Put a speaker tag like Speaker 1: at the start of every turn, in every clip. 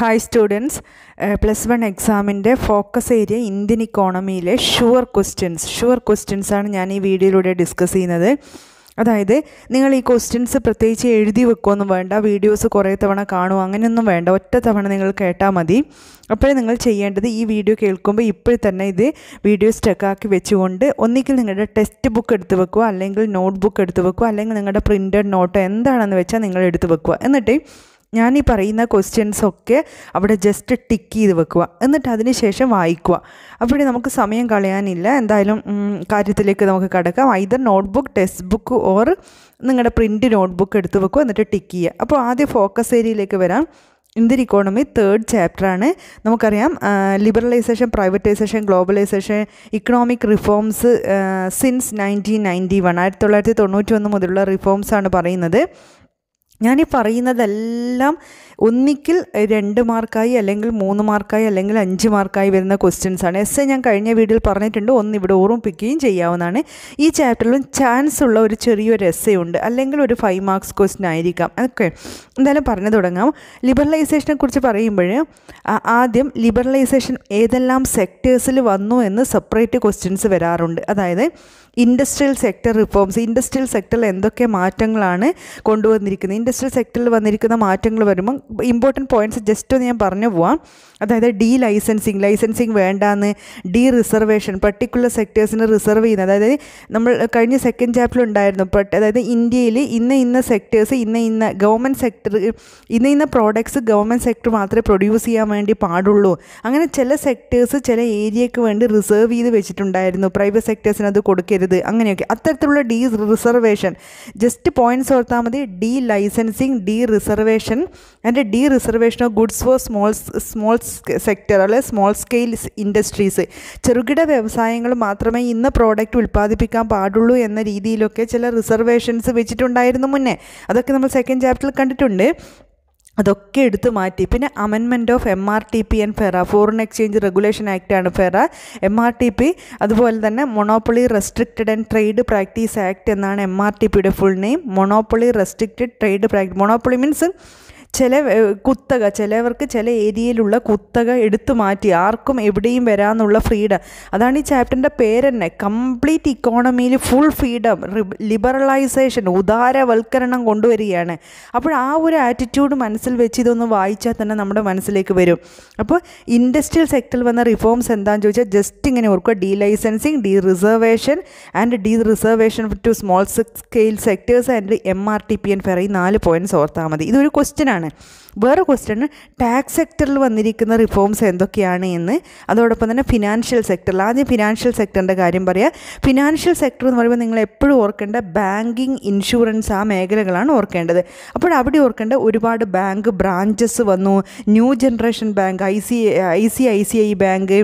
Speaker 1: Hi students plus one എക്സാമിൻ്റെ focus area Indian ഇക്കോണമിയിലെ sure questions sure questions ആണ് ഞാൻ ഈ വീഡിയോയിലൂടെ ഡിസ്കസ് ചെയ്യുന്നത് അതായത് നിങ്ങൾ ഈ ക്വസ്റ്റ്യൻസ് പ്രത്യേകിച്ച് എഴുതി വെക്കുകയൊന്നും വേണ്ട വീഡിയോസ് കുറേ തവണ കാണുക അങ്ങനെയൊന്നും വേണ്ട ഒറ്റ തവണ നിങ്ങൾ കേട്ടാൽ മതി അപ്പോഴേ നിങ്ങൾ ചെയ്യേണ്ടത് ഈ വീഡിയോ കേൾക്കുമ്പോൾ ഇപ്പോൾ തന്നെ ഇത് വീഡിയോ സ്റ്റക്കാക്കി വെച്ചുകൊണ്ട് ഒന്നിക്കിൽ നിങ്ങളുടെ ടെക്സ്റ്റ് ബുക്ക് എടുത്ത് വെക്കുക അല്ലെങ്കിൽ നോട്ട് ബുക്ക് എടുത്ത് വെക്കുക അല്ലെങ്കിൽ നിങ്ങളുടെ പ്രിൻറ്റഡ് നോട്ട് എന്താണെന്ന് വെച്ചാൽ നിങ്ങൾ എടുത്ത് വെക്കുക എന്നിട്ട് ഞാൻ ഈ പറയുന്ന ഒക്കെ അവിടെ ജസ്റ്റ് ടിക്ക് ചെയ്ത് വെക്കുക എന്നിട്ട് അതിന് ശേഷം വായിക്കുക അവിടെ നമുക്ക് സമയം കളയാനില്ല എന്തായാലും കാര്യത്തിലേക്ക് നമുക്ക് കിടക്കാം either notebook text book or നിങ്ങളുടെ പ്രിൻറ്റ് നോട്ട്ബുക്ക് എടുത്ത് വെക്കുക എന്നിട്ട് ടിക്ക് ചെയ്യുക അപ്പോൾ ആദ്യം ഫോക്കസ് ഏരിയയിലേക്ക് വരാം ഇന്ത്യൻ ഇക്കോണമി തേർഡ് ചാപ്റ്ററാണ് നമുക്കറിയാം liberalisation privatisation globalisation economic reforms since nineteen ninety one ആയിരത്തി തൊള്ളായിരത്തി തൊണ്ണൂറ്റി ഒന്ന് മുതലുള്ള റിഫോംസാണ് പറയുന്നത് ഈ പറയുന്നതെല്ലാം ഒന്നിക്കിൽ രണ്ട് മാർക്കായി അല്ലെങ്കിൽ മൂന്ന് മാർക്കായി അല്ലെങ്കിൽ അഞ്ച് മാർക്കായി വരുന്ന ക്വസ്റ്റ്യൻസ് ആണ് എസ് ഞാൻ കഴിഞ്ഞ വീഡിയോയിൽ പറഞ്ഞിട്ടുണ്ട് ഒന്ന് ഇവിടെ ഓർമ്മിപ്പിക്കുകയും ചെയ്യാവുന്നതാണ് ഈ ചാപ്റ്ററിലും ചാൻസ് ഉള്ള ഒരു ചെറിയൊരു എസ് ഉണ്ട് അല്ലെങ്കിൽ ഒരു ഫൈവ് മാർക്സ് ക്വസ്റ്റ്യൻ ആയിരിക്കാം ഓക്കെ എന്തായാലും പറഞ്ഞു തുടങ്ങാം ലിബറലൈസേഷനെ കുറിച്ച് പറയുമ്പോൾ ആദ്യം ലിബറലൈസേഷൻ ഏതെല്ലാം സെക്ടേഴ്സിൽ വന്നു എന്ന് സെപ്പറേറ്റ് ക്വസ്റ്റ്യൻസ് വരാറുണ്ട് അതായത് ഇൻഡസ്ട്രിയൽ സെക്ടർ റിഫോംസ് ഇൻഡസ്ട്രിയൽ സെക്ടറിൽ എന്തൊക്കെ മാറ്റങ്ങളാണ് കൊണ്ടുവന്നിരിക്കുന്നത് ഇൻഡസ്ട്രിയൽ സെക്ടറിൽ വന്നിരിക്കുന്ന മാറ്റങ്ങൾ വരുമ്പോൾ ഇമ്പോർട്ടൻറ്റ് പോയിന്റ്സ് ജസ്റ്റ് ഒന്ന് ഞാൻ പറഞ്ഞു പോവാം അതായത് ഡി ലൈസൻസിങ് ലൈസൻസിങ് വേണ്ടാന്ന് ഡി റിസർവേഷൻ പർട്ടിക്കുലർ സെക്ടേഴ്സിന് റിസർവ് ചെയ്യുന്നത് അതായത് നമ്മൾ കഴിഞ്ഞ സെക്കൻഡ് ചാപ്റ്ററിൽ ഉണ്ടായിരുന്നു പട്ട് അതായത് ഇന്ത്യയിൽ ഇന്ന ഇന്ന സെക്ടേഴ്സ് ഇന്ന ഇന്ന ഗവൺമെൻറ് സെക്ടർ ഇന്ന ഇന്ന പ്രോഡക്ട്സ് ഗവൺമെൻറ് സെക്ടർ മാത്രമേ പ്രൊഡ്യൂസ് ചെയ്യാൻ വേണ്ടി പാടുള്ളൂ അങ്ങനെ ചില സെക്ടേഴ്സ് ചില ഏരിയക്ക് വേണ്ടി റിസർവ് ചെയ്ത് വെച്ചിട്ടുണ്ടായിരുന്നു പ്രൈവറ്റ് സെക്ടേഴ്സിന് അത് കൊടുക്കരുത് ചെയ്യരുത് അങ്ങനെയൊക്കെ അത്തരത്തിലുള്ള ഡി റിസർവേഷൻ ജസ്റ്റ് പോയിന്റ്സ് ഓർത്താൽ മതി delicensing dereservation and dereservation of goods for small small sector അല്ലെ സ്മോൾ സ്കെയിൽ ഇൻഡസ്ട്രീസ് ചെറുകിട വ്യവസായങ്ങൾ മാത്രമേ ഇന്ന് പ്രോഡക്റ്റ് ഉൽപ്പാദിപ്പിക്കാൻ പാടുള്ളൂ എന്ന രീതിയിലൊക്കെ ചില റിസർവേഷൻസ് വെച്ചിട്ടുണ്ടായിരുന്നു മുന്നേ അതൊക്കെ നമ്മൾ സെക്കൻഡ് ചാപ്റ്ററിൽ കണ്ടിട്ടുണ്ട് അതൊക്കെ എടുത്തു മാറ്റി പിന്നെ amendment of M R T P and FERA foreign exchange regulation ആക്റ്റാണ് FERA M R T P അതുപോലെ തന്നെ monopoly restricted and trade practice act എന്നാണ് എം ആർ ടി പിയുടെ full name monopoly restricted trade practice monopoly means ചില കുത്തക ചിലവർക്ക് ചില ഏരിയയിലുള്ള കുത്തക എടുത്തു മാറ്റി ആർക്കും എവിടെയും വരാമെന്നുള്ള ഫ്രീഡം അതാണ് ഈ ചാപ്റ്ററിൻ്റെ പേര് തന്നെ കംപ്ലീറ്റ് ഇക്കോണമിയിൽ ഫുൾ ഫ്രീഡം ലിബറലൈസേഷൻ ഉദാരവൽക്കരണം കൊണ്ടുവരികയാണ് അപ്പോൾ ആ ഒരു ആറ്റിറ്റ്യൂഡ് മനസ്സിൽ വെച്ച് ഇതൊന്ന് വായിച്ചാൽ തന്നെ നമ്മുടെ മനസ്സിലേക്ക് വരും അപ്പോൾ ഇൻഡസ്ട്രിയൽ സെക്ടറിൽ വന്ന റിഫോംസ് എന്താണെന്ന് ചോദിച്ചാൽ ജസ്റ്റ് ഇങ്ങനെ ഓർക്കുക delicensing dereservation and dereservation to small scale sectors and M R T P and FERA നാല് പോയിൻറ്റ്സ് ഓർത്താൽ മതി ഇതൊരു ക്വസ്റ്റ്യനാണ് ആണ് വേറെ ക്വസ്റ്റ്യൻ ടാക്സ് സെക്ടറിൽ വന്നിരിക്കുന്ന റിഫോംസ് എന്തൊക്കെയാണ് എന്ന് അതോടൊപ്പം തന്നെ ഫിനാൻഷ്യൽ സെക്ടറിൽ ആദ്യം ഫിനാൻഷ്യൽ സെക്ടറിൻ്റെ കാര്യം പറയുക ഫിനാൻഷ്യൽ സെക്ടർ എന്ന് പറയുമ്പോൾ നിങ്ങൾ എപ്പോഴും ഓർക്കേണ്ട ബാങ്കിങ് ഇൻഷുറൻസ് ആ മേഖലകളാണ് ഓർക്കേണ്ടത് അപ്പോൾ അവിടെ ഓർക്കേണ്ട ഒരുപാട് ബാങ്ക് ബ്രാഞ്ചസ് വന്നു new generation bank I C I C I C I bank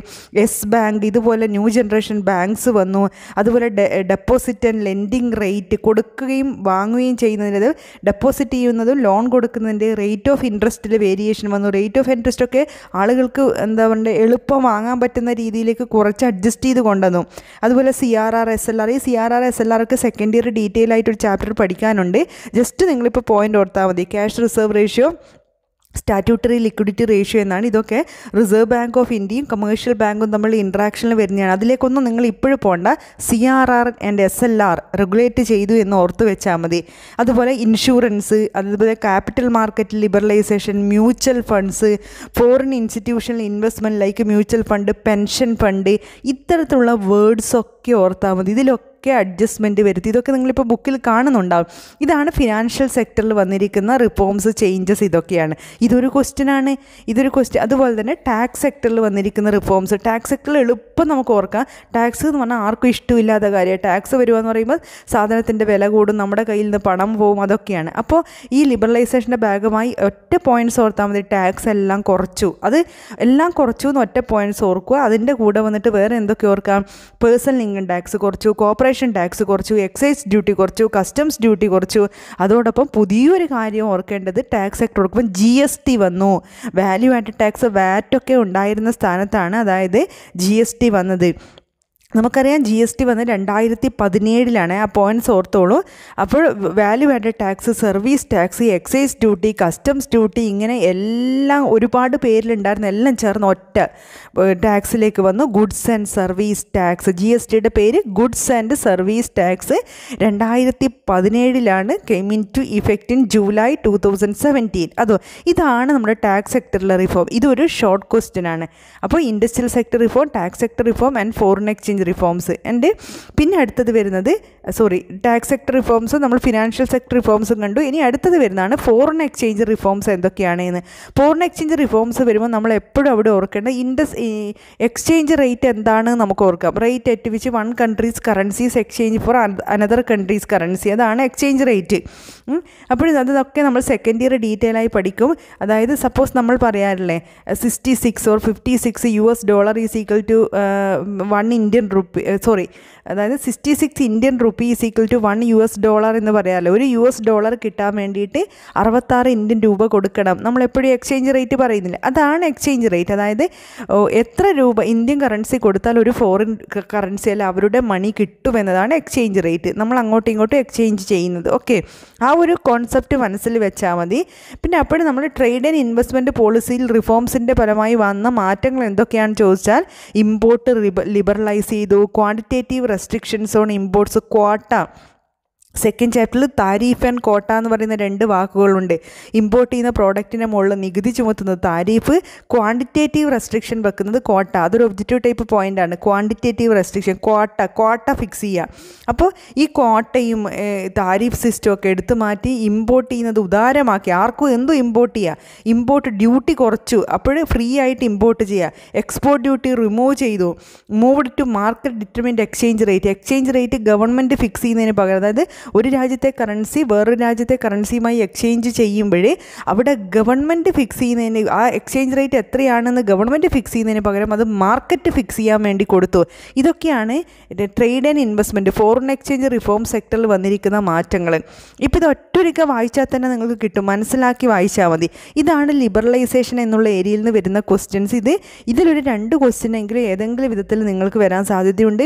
Speaker 1: Yes Bank ഇതുപോലെ ന്യൂ ജനറേഷൻ ബാങ്ക്സ് വന്നു അതുപോലെ ഡെപ്പോസിറ്റ് ആൻഡ് ലെൻഡിങ് റേറ്റ് കൊടുക്കുകയും വാങ്ങുകയും ചെയ്യുന്നതിൻ്റെ ഡെപ്പോസിറ്റ് ചെയ്യുന്നതും ലോൺ കൊടുക്കുന്നതിൻ്റെ റേറ്റ് ഓഫ് ഇൻട്രസ്റ്റിൽ വേരിയേഷൻ വന്നു റേറ്റ് ഓഫ് ഇൻട്രസ്റ്റ് ഒക്കെ ആളുകൾക്ക് എന്താ പറയുക എളുപ്പം വാങ്ങാൻ പറ്റുന്ന രീതിയിലേക്ക് കുറച്ച് അഡ്ജസ്റ്റ് ചെയ്ത് കൊണ്ടുവന്നു അതുപോലെ C R R S L R ഈ C R R S L ആർക്ക് സെക്കൻഡ് ഇയർ ഡീറ്റെയിൽ ആയിട്ട് ഒരു ചാപ്റ്റർ പഠിക്കാനുണ്ട് ജസ്റ്റ് നിങ്ങളിപ്പോൾ പോയിൻ്റ് ഓർത്താൽ മതി cash reserve ratio statutory liquidity ratio എന്നാണ് ഇതൊക്കെ റിസർവ് ബാങ്ക് ഓഫ് ഇന്ത്യയും കമേഴ്ഷ്യൽ ബാങ്കും തമ്മിൽ ഇൻട്രാക്ഷനിൽ വരുന്നതാണ് അതിലേക്കൊന്നും നിങ്ങൾ ഇപ്പോഴും പോകേണ്ട C R R and S L R regulate ചെയ്തു എന്ന് ഓർത്ത് വെച്ചാൽ മതി അതുപോലെ ഇൻഷുറൻസ് അതുപോലെ capital market liberalisation mutual funds foreign institutional investment like mutual fund pension fund ഇത്തരത്തിലുള്ള വേർഡ്സൊക്കെ ഓർത്താൽ മതി ഇതിലൊക്കെ ഇതിനൊക്കെ അഡ്ജസ്റ്റ്മെൻറ്റ് വരുത്തി ഇതൊക്കെ നിങ്ങളിപ്പോൾ ബുക്കിൽ കാണുന്നുണ്ടാവും ഇതാണ് ഫിനാൻഷ്യൽ സെക്ടറിൽ വന്നിരിക്കുന്ന റിഫോംസ് ചേഞ്ചസ് ഇതൊക്കെയാണ് ഇതൊരു ക്വസ്റ്റ്യനാണ് ഇതൊരു ക്വസ്റ്റ്യൻ അതുപോലെ തന്നെ ടാക്സ് സെക്ടറിൽ വന്നിരിക്കുന്ന റിഫോംസ് ടാക്സ് സെക്ടറിൽ എളുപ്പം നമുക്ക് ഓർക്കാം ടാക്സ് എന്ന് പറഞ്ഞാൽ ആർക്കും ഇഷ്ടമില്ലാത്ത കാര്യമാണ് ടാക്സ് വരുമെന്ന് പറയുമ്പോൾ സാധനത്തിൻ്റെ വില കൂടും നമ്മുടെ കയ്യിൽ നിന്ന് പണം പോകും അതൊക്കെയാണ് അപ്പോൾ ഈ ലിബറലൈസേഷൻ്റെ ഭാഗമായി ഒറ്റ പോയിൻറ്റ്സ് ഓർത്താൽ മതി ടാക്സ് എല്ലാം കുറച്ചു അത് എല്ലാം കുറച്ചു എന്ന് ഒറ്റ പോയിൻറ്റ്സ് ഓർക്കുക അതിൻ്റെ കൂടെ വന്നിട്ട് വേറെ എന്തൊക്കെ ഓർക്കാം പേഴ്സണൽ ഇൻകം ടാക്സ് കുറച്ചു കോപ്പറേറ്റ് കോർപ്പറേഷൻ ടാക്സ് കുറച്ചു എക്സൈസ് ഡ്യൂട്ടി കുറച്ചു കസ്റ്റംസ് ഡ്യൂട്ടി കുറച്ചു അതോടൊപ്പം പുതിയൊരു കാര്യം ഓർക്കേണ്ടത് ടാക്സ് ആക്ടോടൊപ്പം ജി എസ് ടി വന്നു വാല്യൂ ആഡ് ടാക്സ് വാറ്റൊക്കെ ഉണ്ടായിരുന്ന സ്ഥാനത്താണ് അതായത് ജി എസ് ടി വന്നത് നമുക്കറിയാം ജി എസ് ടി വന്ന് രണ്ടായിരത്തി പതിനേഴിലാണ് ആ പോയിൻറ്റ്സ് ഓർത്തോളൂ അപ്പോൾ value added tax service tax excise duty customs duty ഇങ്ങനെ എല്ലാം ഒരുപാട് പേരിലുണ്ടായിരുന്നു എല്ലാം ചേർന്ന് ഒറ്റ ടാക്സിലേക്ക് വന്നു goods and service tax G S ടിയുടെ പേര് ഗുഡ്സ് ആൻഡ് സർവീസ് ടാക്സ് രണ്ടായിരത്തി പതിനേഴിലാണ് came into effect in July two thousand seventeen അതോ ഇതാണ് നമ്മുടെ ടാക്സ് സെക്ടറിലെ റിഫോം ഇതൊരു ഷോർട്ട് ക്വസ്റ്റ്യൻ ആണ് അപ്പോൾ industrial sector reform tax sector reform and foreign exchange exchange reforms and പിന്നെ അടുത്തത് വരുന്നത് സോറി ടാക്സ് സെക്ടർ റിഫോംസും നമ്മൾ ഫിനാൻഷ്യൽ സെക്ടർ റിഫോംസും കണ്ടു ഇനി അടുത്തത് വരുന്നതാണ് ഫോറിൻ എക്സ്ചേഞ്ച് റിഫോംസ് എന്തൊക്കെയാണ് എന്ന് ഫോറിൻ എക്സ്ചേഞ്ച് റിഫോംസ് വരുമ്പോൾ നമ്മൾ എപ്പോഴും അവിടെ ഓർക്കേണ്ട ഇൻഡസ് എക്സ്ചേഞ്ച് റേറ്റ് എന്താണ് നമുക്ക് ഓർക്കാം rate at which one country's currencies exchange for another country's currency അതാണ് എക്സ്ചേഞ്ച് റേറ്റ് അപ്പോൾ അതൊക്കെ നമ്മൾ സെക്കൻഡ് ഇയർ ഡീറ്റെയിൽ ആയി പഠിക്കും അതായത് സപ്പോസ് നമ്മൾ പറയാറില്ലേ sixty six or fifty six U S dollar is equal to one Indian rupee sorry eh, അതായത് sixty six Indian rupee is equal to one U S dollar എന്ന് പറയാമല്ലോ ഒരു U S dollar കിട്ടാൻ വേണ്ടിയിട്ട് അറുപത്താറ് Indian രൂപ കൊടുക്കണം നമ്മൾ എപ്പോഴും എക്സ്ചേഞ്ച് റേറ്റ് പറയുന്നില്ല അതാണ് എക്സ്ചേഞ്ച് റേറ്റ് അതായത് എത്ര രൂപ ഇന്ത്യൻ കറൻസി കൊടുത്താൽ ഒരു ഫോറിൻ കറൻസി അല്ല അവരുടെ മണി കിട്ടുമെന്നതാണ് എക്സ്ചേഞ്ച് റേറ്റ് നമ്മൾ അങ്ങോട്ടും ഇങ്ങോട്ടും എക്സ്ചേഞ്ച് ചെയ്യുന്നത് ഓക്കെ ആ ഒരു കോൺസെപ്റ്റ് മനസ്സിൽ വെച്ചാൽ മതി പിന്നെ അപ്പോഴും നമ്മൾ ട്രേഡ് ആൻഡ് ഇൻവെസ്റ്റ്മെൻറ്റ് പോളിസിയിൽ റിഫോംസിൻ്റെ ഫലമായി വന്ന മാറ്റങ്ങൾ എന്തൊക്കെയാണെന്ന് ചോദിച്ചാൽ ഇമ്പോർട്ട് ലിബറലൈസ് ചെയ്തു quantitative restrictions on imports quota second ചാപ്റ്ററിൽ താരീഫ് ആൻഡ് കോട്ട എന്ന് പറയുന്ന രണ്ട് വാക്കുകളുണ്ട് ഇമ്പോർട്ട് ചെയ്യുന്ന പ്രോഡക്റ്റിൻ്റെ മുകളിൽ നികുതി ചുമത്തുന്നത് താരീഫ് ക്വാണ്ടിറ്റേറ്റീവ് റെസ്ട്രിക്ഷൻ വെക്കുന്നത് കോട്ട അതൊരു ഒബ്ജക്റ്റീവ് ടൈപ്പ് പോയിൻ്റ് ആണ് quantitative restriction quota quota fix ചെയ്യുക അപ്പോൾ ഈ കോട്ടയും താരീഫ് സിസ്റ്റം ഒക്കെ എടുത്തു മാറ്റി ഇമ്പോർട്ട് ചെയ്യുന്നത് ഉദാരമാക്കി ആർക്കും എന്തും ഇമ്പോർട്ട് ചെയ്യുക ഇമ്പോർട്ട് ഡ്യൂട്ടി കുറച്ചു അപ്പോൾ ഫ്രീ ആയിട്ട് ഇമ്പോർട്ട് ചെയ്യുക എക്സ്പോർട്ട് ഡ്യൂട്ടി റിമൂവ് ചെയ്തു moved to market determined exchange rate exchange rate government fix ചെയ്യുന്നതിന് പകരം അതായത് ഒരു രാജ്യത്തെ കറൻസി വേറൊരു രാജ്യത്തെ കറൻസിയുമായി എക്സ്ചേഞ്ച് ചെയ്യുമ്പോഴേ അവിടെ ഗവൺമെൻറ് ഫിക്സ് ചെയ്യുന്നതിന് ആ എക്സ്ചേഞ്ച് റേറ്റ് എത്രയാണെന്ന് ഗവൺമെൻറ് ഫിക്സ് ചെയ്യുന്നതിന് പകരം അത് മാർക്കറ്റ് ഫിക്സ് ചെയ്യാൻ വേണ്ടി കൊടുത്തു ഇതൊക്കെയാണ് trade and investment foreign exchange reform സെക്ടറിൽ വന്നിരിക്കുന്ന മാറ്റങ്ങൾ ഇപ്പോൾ ഇത് ഒറ്റൊരിക്കൽ വായിച്ചാൽ തന്നെ നിങ്ങൾക്ക് കിട്ടും മനസ്സിലാക്കി വായിച്ചാൽ മതി ഇതാണ് ലിബറലൈസേഷൻ എന്നുള്ള ഏരിയയിൽ നിന്ന് വരുന്ന ക്വസ്റ്റ്യൻസ് ഇത് ഇതിലൊരു രണ്ട് ക്വസ്റ്റ്യൻ എങ്കിലും ഏതെങ്കിലും വിധത്തിൽ നിങ്ങൾക്ക് വരാൻ സാധ്യതയുണ്ട്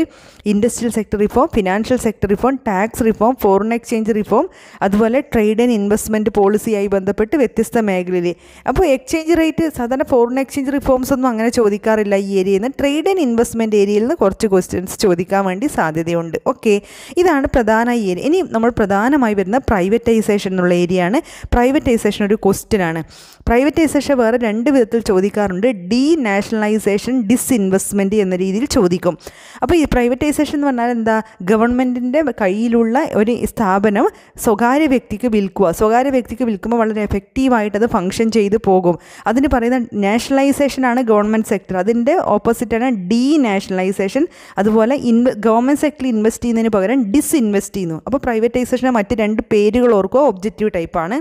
Speaker 1: industrial sector reform financial sector reform tax reform foreign exchange reform അതുപോലെ ട്രേഡ് ആൻഡ് ഇൻവെസ്റ്റ്മെൻറ്റ് പോളിസിയായി ബന്ധപ്പെട്ട് വ്യത്യസ്ത മേഖലയിൽ അപ്പോൾ എക്സ്ചേഞ്ച് റേറ്റ് സാധാരണ ഫോറിൻ എക്സ്ചേഞ്ച് റിഫോംസ് ഒന്നും അങ്ങനെ ചോദിക്കാറില്ല ഈ ഏരിയയിൽ നിന്ന് ട്രേഡ് ആൻഡ് ഇൻവെസ്റ്റ്മെൻറ്റ് ഏരിയയിൽ നിന്ന് കുറച്ച് ക്വസ്റ്റ്യൻസ് ചോദിക്കാൻ വേണ്ടി സാധ്യതയുണ്ട് ഓക്കെ ഇതാണ് പ്രധാന ഏരിയ ഇനി നമ്മൾ പ്രധാനമായി വരുന്ന പ്രൈവറ്റൈസേഷൻ എന്നുള്ള ഏരിയ ആണ് പ്രൈവറ്റൈസേഷൻ ഒരു ക്വസ്റ്റ്യനാണ് പ്രൈവറ്റൈസേഷൻ വേറെ രണ്ട് വിധത്തിൽ ചോദിക്കാറുണ്ട് ഡീ നാഷണലൈസേഷൻ ഡിസ് ഇൻവെസ്റ്റ്മെൻറ്റ് എന്ന രീതിയിൽ ചോദിക്കും അപ്പോൾ ഈ പ്രൈവറ്റൈസേഷൻ എന്ന് പറഞ്ഞാൽ എന്താ ഗവൺമെൻറ്റിൻ്റെ കയ്യിലുള്ള ഒരു കമ്പനി സ്ഥാപനം സ്വകാര്യ വ്യക്തിക്ക് വിൽക്കുക സ്വകാര്യ വ്യക്തിക്ക് വിൽക്കുമ്പോൾ വളരെ എഫക്റ്റീവായിട്ട് അത് ഫംഗ്ഷൻ ചെയ്ത് പോകും അതിന് പറയുന്ന നാഷണലൈസേഷനാണ് ഗവൺമെൻറ് സെക്ടർ അതിൻ്റെ ഓപ്പോസിറ്റാണ് ഡീ നാഷണലൈസേഷൻ അതുപോലെ ഇൻവെ ഗവൺമെൻറ് സെക്ടറിൽ ഇൻവെസ്റ്റ് ചെയ്യുന്നതിന് പകരം ഡിസ് ഇൻവെസ്റ്റ് ചെയ്യുന്നു അപ്പോൾ പ്രൈവറ്റൈസേഷൻ്റെ മറ്റ് രണ്ട് പേരുകൾ ഓർക്കുക ഒബ്ജക്റ്റീവ് ടൈപ്പാണ്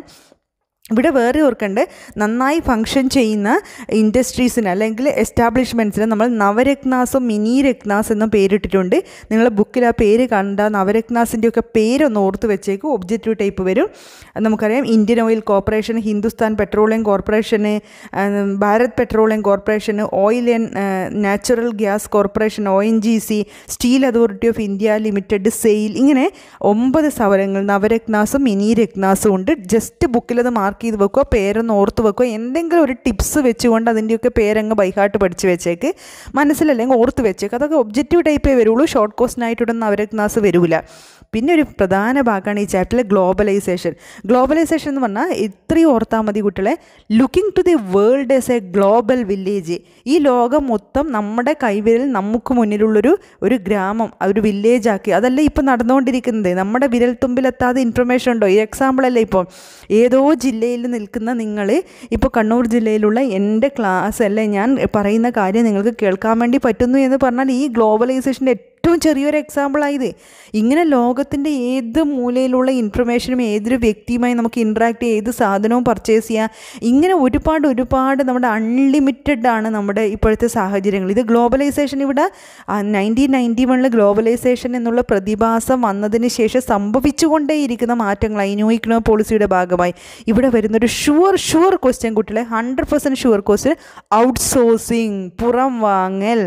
Speaker 1: ഇവിടെ വേറെ ഓർക്കേണ്ടത് നന്നായി ഫങ്ഷൻ ചെയ്യുന്ന ഇൻഡസ്ട്രീസിന് അല്ലെങ്കിൽ എസ്റ്റാബ്ലിഷ്മെൻറ്റ്സിന് നമ്മൾ നവരത്നാസും മിനി രത്നാസ് എന്നും പേരിട്ടിട്ടുണ്ട് നിങ്ങളുടെ ബുക്കിൽ ആ പേര് കണ്ട നവരത്നാസിൻ്റെയൊക്കെ പേരൊന്ന് ഓർത്ത് വെച്ചേക്കും ഒബ്ജക്റ്റീവ് ടൈപ്പ് വരും നമുക്കറിയാം Indian Oil Corporation Hindustan Petroleum കോർപ്പറേഷന് ഭാരത് പെട്രോളിയം കോർപ്പറേഷന് Oil and Natural Gas Corporation O N G C Steel Authority of India Limited SAIL ഇങ്ങനെ ഒമ്പത് സവരങ്ങൾ നവരത്നാസും മിനി രത്നാസും ഉണ്ട് ജസ്റ്റ് ബുക്കിലത് മാർ മാർക്ക് ചെയ്ത് വെക്കുക പേരൊന്ന് ഓർത്ത് വെക്കുക എന്തെങ്കിലും ഒരു ടിപ്സ് വെച്ചുകൊണ്ട് അതിൻ്റെയൊക്കെ പേരങ്ങ് ബൈഹാർട്ട് പഠിച്ച് വെച്ചേക്ക് മനസ്സിലല്ലെങ്കിൽ ഓർത്ത് വെച്ചേക്ക് അതൊക്കെ ഒബ്ജക്റ്റീവ് ടൈപ്പേ വരുള്ളൂ ഷോർട്ട് ക്വസ്റ്റിനായിട്ടൊന്നും അവരെ ക്ലാസ് വരില്ല പിന്നെ ഒരു പ്രധാന ഭാഗമാണ് ഈ ചാപ്റ്ററിലെ ഗ്ലോബലൈസേഷൻ ഗ്ലോബലൈസേഷൻ എന്ന് പറഞ്ഞാൽ ഇത്രയും ഓർത്താൽ മതി കുട്ടികളെ looking to the world as a global village ഈ ലോകം മൊത്തം നമ്മുടെ കൈവിരൽ നമുക്ക് മുന്നിലുള്ളൊരു ഒരു ഗ്രാമം ഒരു വില്ലേജാക്കി അതല്ല ഇപ്പോൾ നടന്നുകൊണ്ടിരിക്കുന്നത് നമ്മുടെ വിരൽത്തുമ്പിലെത്താതെ ഇൻഫർമേഷൻ ഉണ്ടോ ഈ എക്സാമ്പിളല്ലേ ഇപ്പോൾ ഏതോ ജില്ല ജില്ലയിൽ നിൽക്കുന്ന നിങ്ങൾ ഇപ്പോൾ കണ്ണൂർ ജില്ലയിലുള്ള എൻ്റെ ക്ലാസ് അല്ലെ ഞാൻ പറയുന്ന കാര്യം നിങ്ങൾക്ക് കേൾക്കാൻ വേണ്ടി പറ്റുന്നു എന്ന് പറഞ്ഞാൽ ഈ ഗ്ലോബലൈസേഷൻ്റെ ഏറ്റവും ചെറിയൊരു എക്സാമ്പിളായത് ഇങ്ങനെ ലോകത്തിൻ്റെ ഏത് മൂലയിലുള്ള ഇൻഫർമേഷനും ഏതൊരു വ്യക്തിയുമായി നമുക്ക് ഇൻട്രാക്ട് ഏത് സാധനവും പർച്ചേസ് ചെയ്യാം ഇങ്ങനെ ഒരുപാട് ഒരുപാട് നമ്മുടെ അൺലിമിറ്റഡ് ആണ് നമ്മുടെ ഇപ്പോഴത്തെ സാഹചര്യങ്ങൾ ഇത് ഗ്ലോബലൈസേഷൻ ഇവിടെ നയൻറ്റീൻ നയൻറ്റി വണ്ണിൽ ഗ്ലോബലൈസേഷൻ എന്നുള്ള പ്രതിഭാസം വന്നതിന് ശേഷം സംഭവിച്ചുകൊണ്ടേയിരിക്കുന്ന മാറ്റങ്ങളായി ന്യൂ പോളിസിയുടെ ഭാഗമായി ഇവിടെ വരുന്നൊരു ഷുവർ ഷുവർ ക്വസ്റ്റ്യൻ കുട്ടികളെ hundred percent sure question outsourcing പുറം വാങ്ങൽ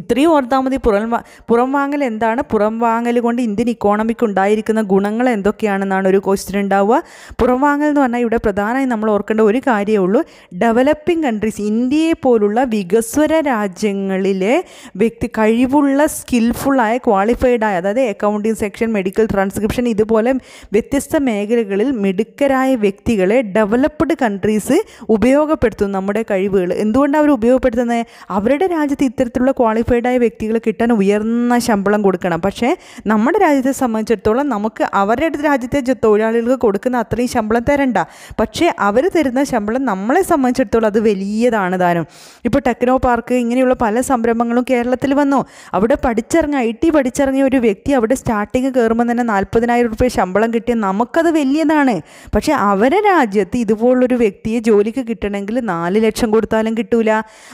Speaker 1: ഇത്രയും ഓർത്താൽ മതി പുറം പുറം വാങ്ങൽ എന്താണ് പുറം വാങ്ങൽ കൊണ്ട് ഇന്ത്യൻ ഇക്കോണമിക്ക് ഉണ്ടായിരിക്കുന്ന ഗുണങ്ങൾ എന്തൊക്കെയാണെന്നാണ് ഒരു ക്വസ്റ്റ്യൻ ഉണ്ടാവുക പുറം വാങ്ങൽ എന്ന് പറഞ്ഞാൽ ഇവിടെ പ്രധാനമായി നമ്മൾ ഓർക്കേണ്ട ഒരു കാര്യമേ ഉള്ളൂ ഡെവലപ്പിംഗ് കൺട്രീസ് ഇന്ത്യയെ പോലുള്ള വികസ്വര രാജ്യങ്ങളിലെ വ്യക്തി കഴിവുള്ള സ്കിൽഫുള്ളായ ക്വാളിഫൈഡ് ആയ അതായത് അക്കൗണ്ടിങ് സെക്ഷൻ മെഡിക്കൽ ട്രാൻസ്ക്രിപ്ഷൻ ഇതുപോലെ വ്യത്യസ്ത മേഖലകളിൽ മിടുക്കരായ വ്യക്തികളെ ഡെവലപ്ഡ് കൺട്രീസ് ഉപയോഗപ്പെടുത്തുന്നു നമ്മുടെ കഴിവുകൾ എന്തുകൊണ്ടാണ് അവർ ഉപയോഗപ്പെടുത്തുന്നത് അവരുടെ രാജ്യത്ത് ഇത്തരത്തിലുള്ള ക്വാളിഫൈ ക്വാളിഫൈഡായ വ്യക്തികൾ കിട്ടാൻ ഉയർന്ന ശമ്പളം കൊടുക്കണം പക്ഷേ നമ്മുടെ രാജ്യത്തെ സംബന്ധിച്ചിടത്തോളം നമുക്ക് അവരുടെ രാജ്യത്തെ തൊഴിലാളികൾക്ക് കൊടുക്കുന്ന അത്രയും ശമ്പളം തരണ്ട പക്ഷേ അവർ തരുന്ന ശമ്പളം നമ്മളെ സംബന്ധിച്ചിടത്തോളം അത് വലിയതാണ് താനും ഇപ്പോൾ ടെക്നോ പാർക്ക് ഇങ്ങനെയുള്ള പല സംരംഭങ്ങളും കേരളത്തിൽ വന്നു അവിടെ പഠിച്ചിറങ്ങി ഐ ടി പഠിച്ചിറങ്ങിയ ഒരു വ്യക്തി അവിടെ സ്റ്റാർട്ടിങ് കയറുമ്പോൾ തന്നെ നാൽപ്പതിനായിരം റുപ്യ ശമ്പളം കിട്ടിയ നമുക്കത് വലിയതാണ് പക്ഷേ അവരെ രാജ്യത്ത് ഇതുപോലുള്ളൊരു വ്യക്തിയെ ജോലിക്ക് കിട്ടണമെങ്കിൽ നാല് ലക്ഷം കൊടുത്താലും കിട്ടൂല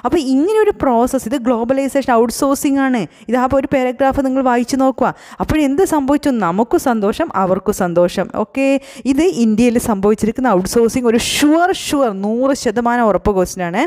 Speaker 1: അപ്പോൾ ഇങ്ങനെയൊരു പ്രോസസ്സ് ഇത് ഗ്ലോബലൈസേഷൻ ഔട്ട് സോഴ്സിംഗ് ആണ് ഇതാ ഒരു പാരഗ്രാഫ് നിങ്ങൾ വായിച്ചു നോക്കുക അപ്പോഴെന്ത് സംഭവിച്ചു നമുക്ക് സന്തോഷം അവർക്കും സന്തോഷം ഓക്കെ ഇത് ഇന്ത്യയിൽ സംഭവിച്ചിരിക്കുന്ന ഔട്ട് സോഴ്സിംഗ് ഒരു ഷുവർ ഷുവർ നൂറ് ശതമാനം ഉറപ്പ് ക്വസ്റ്റിനാണ്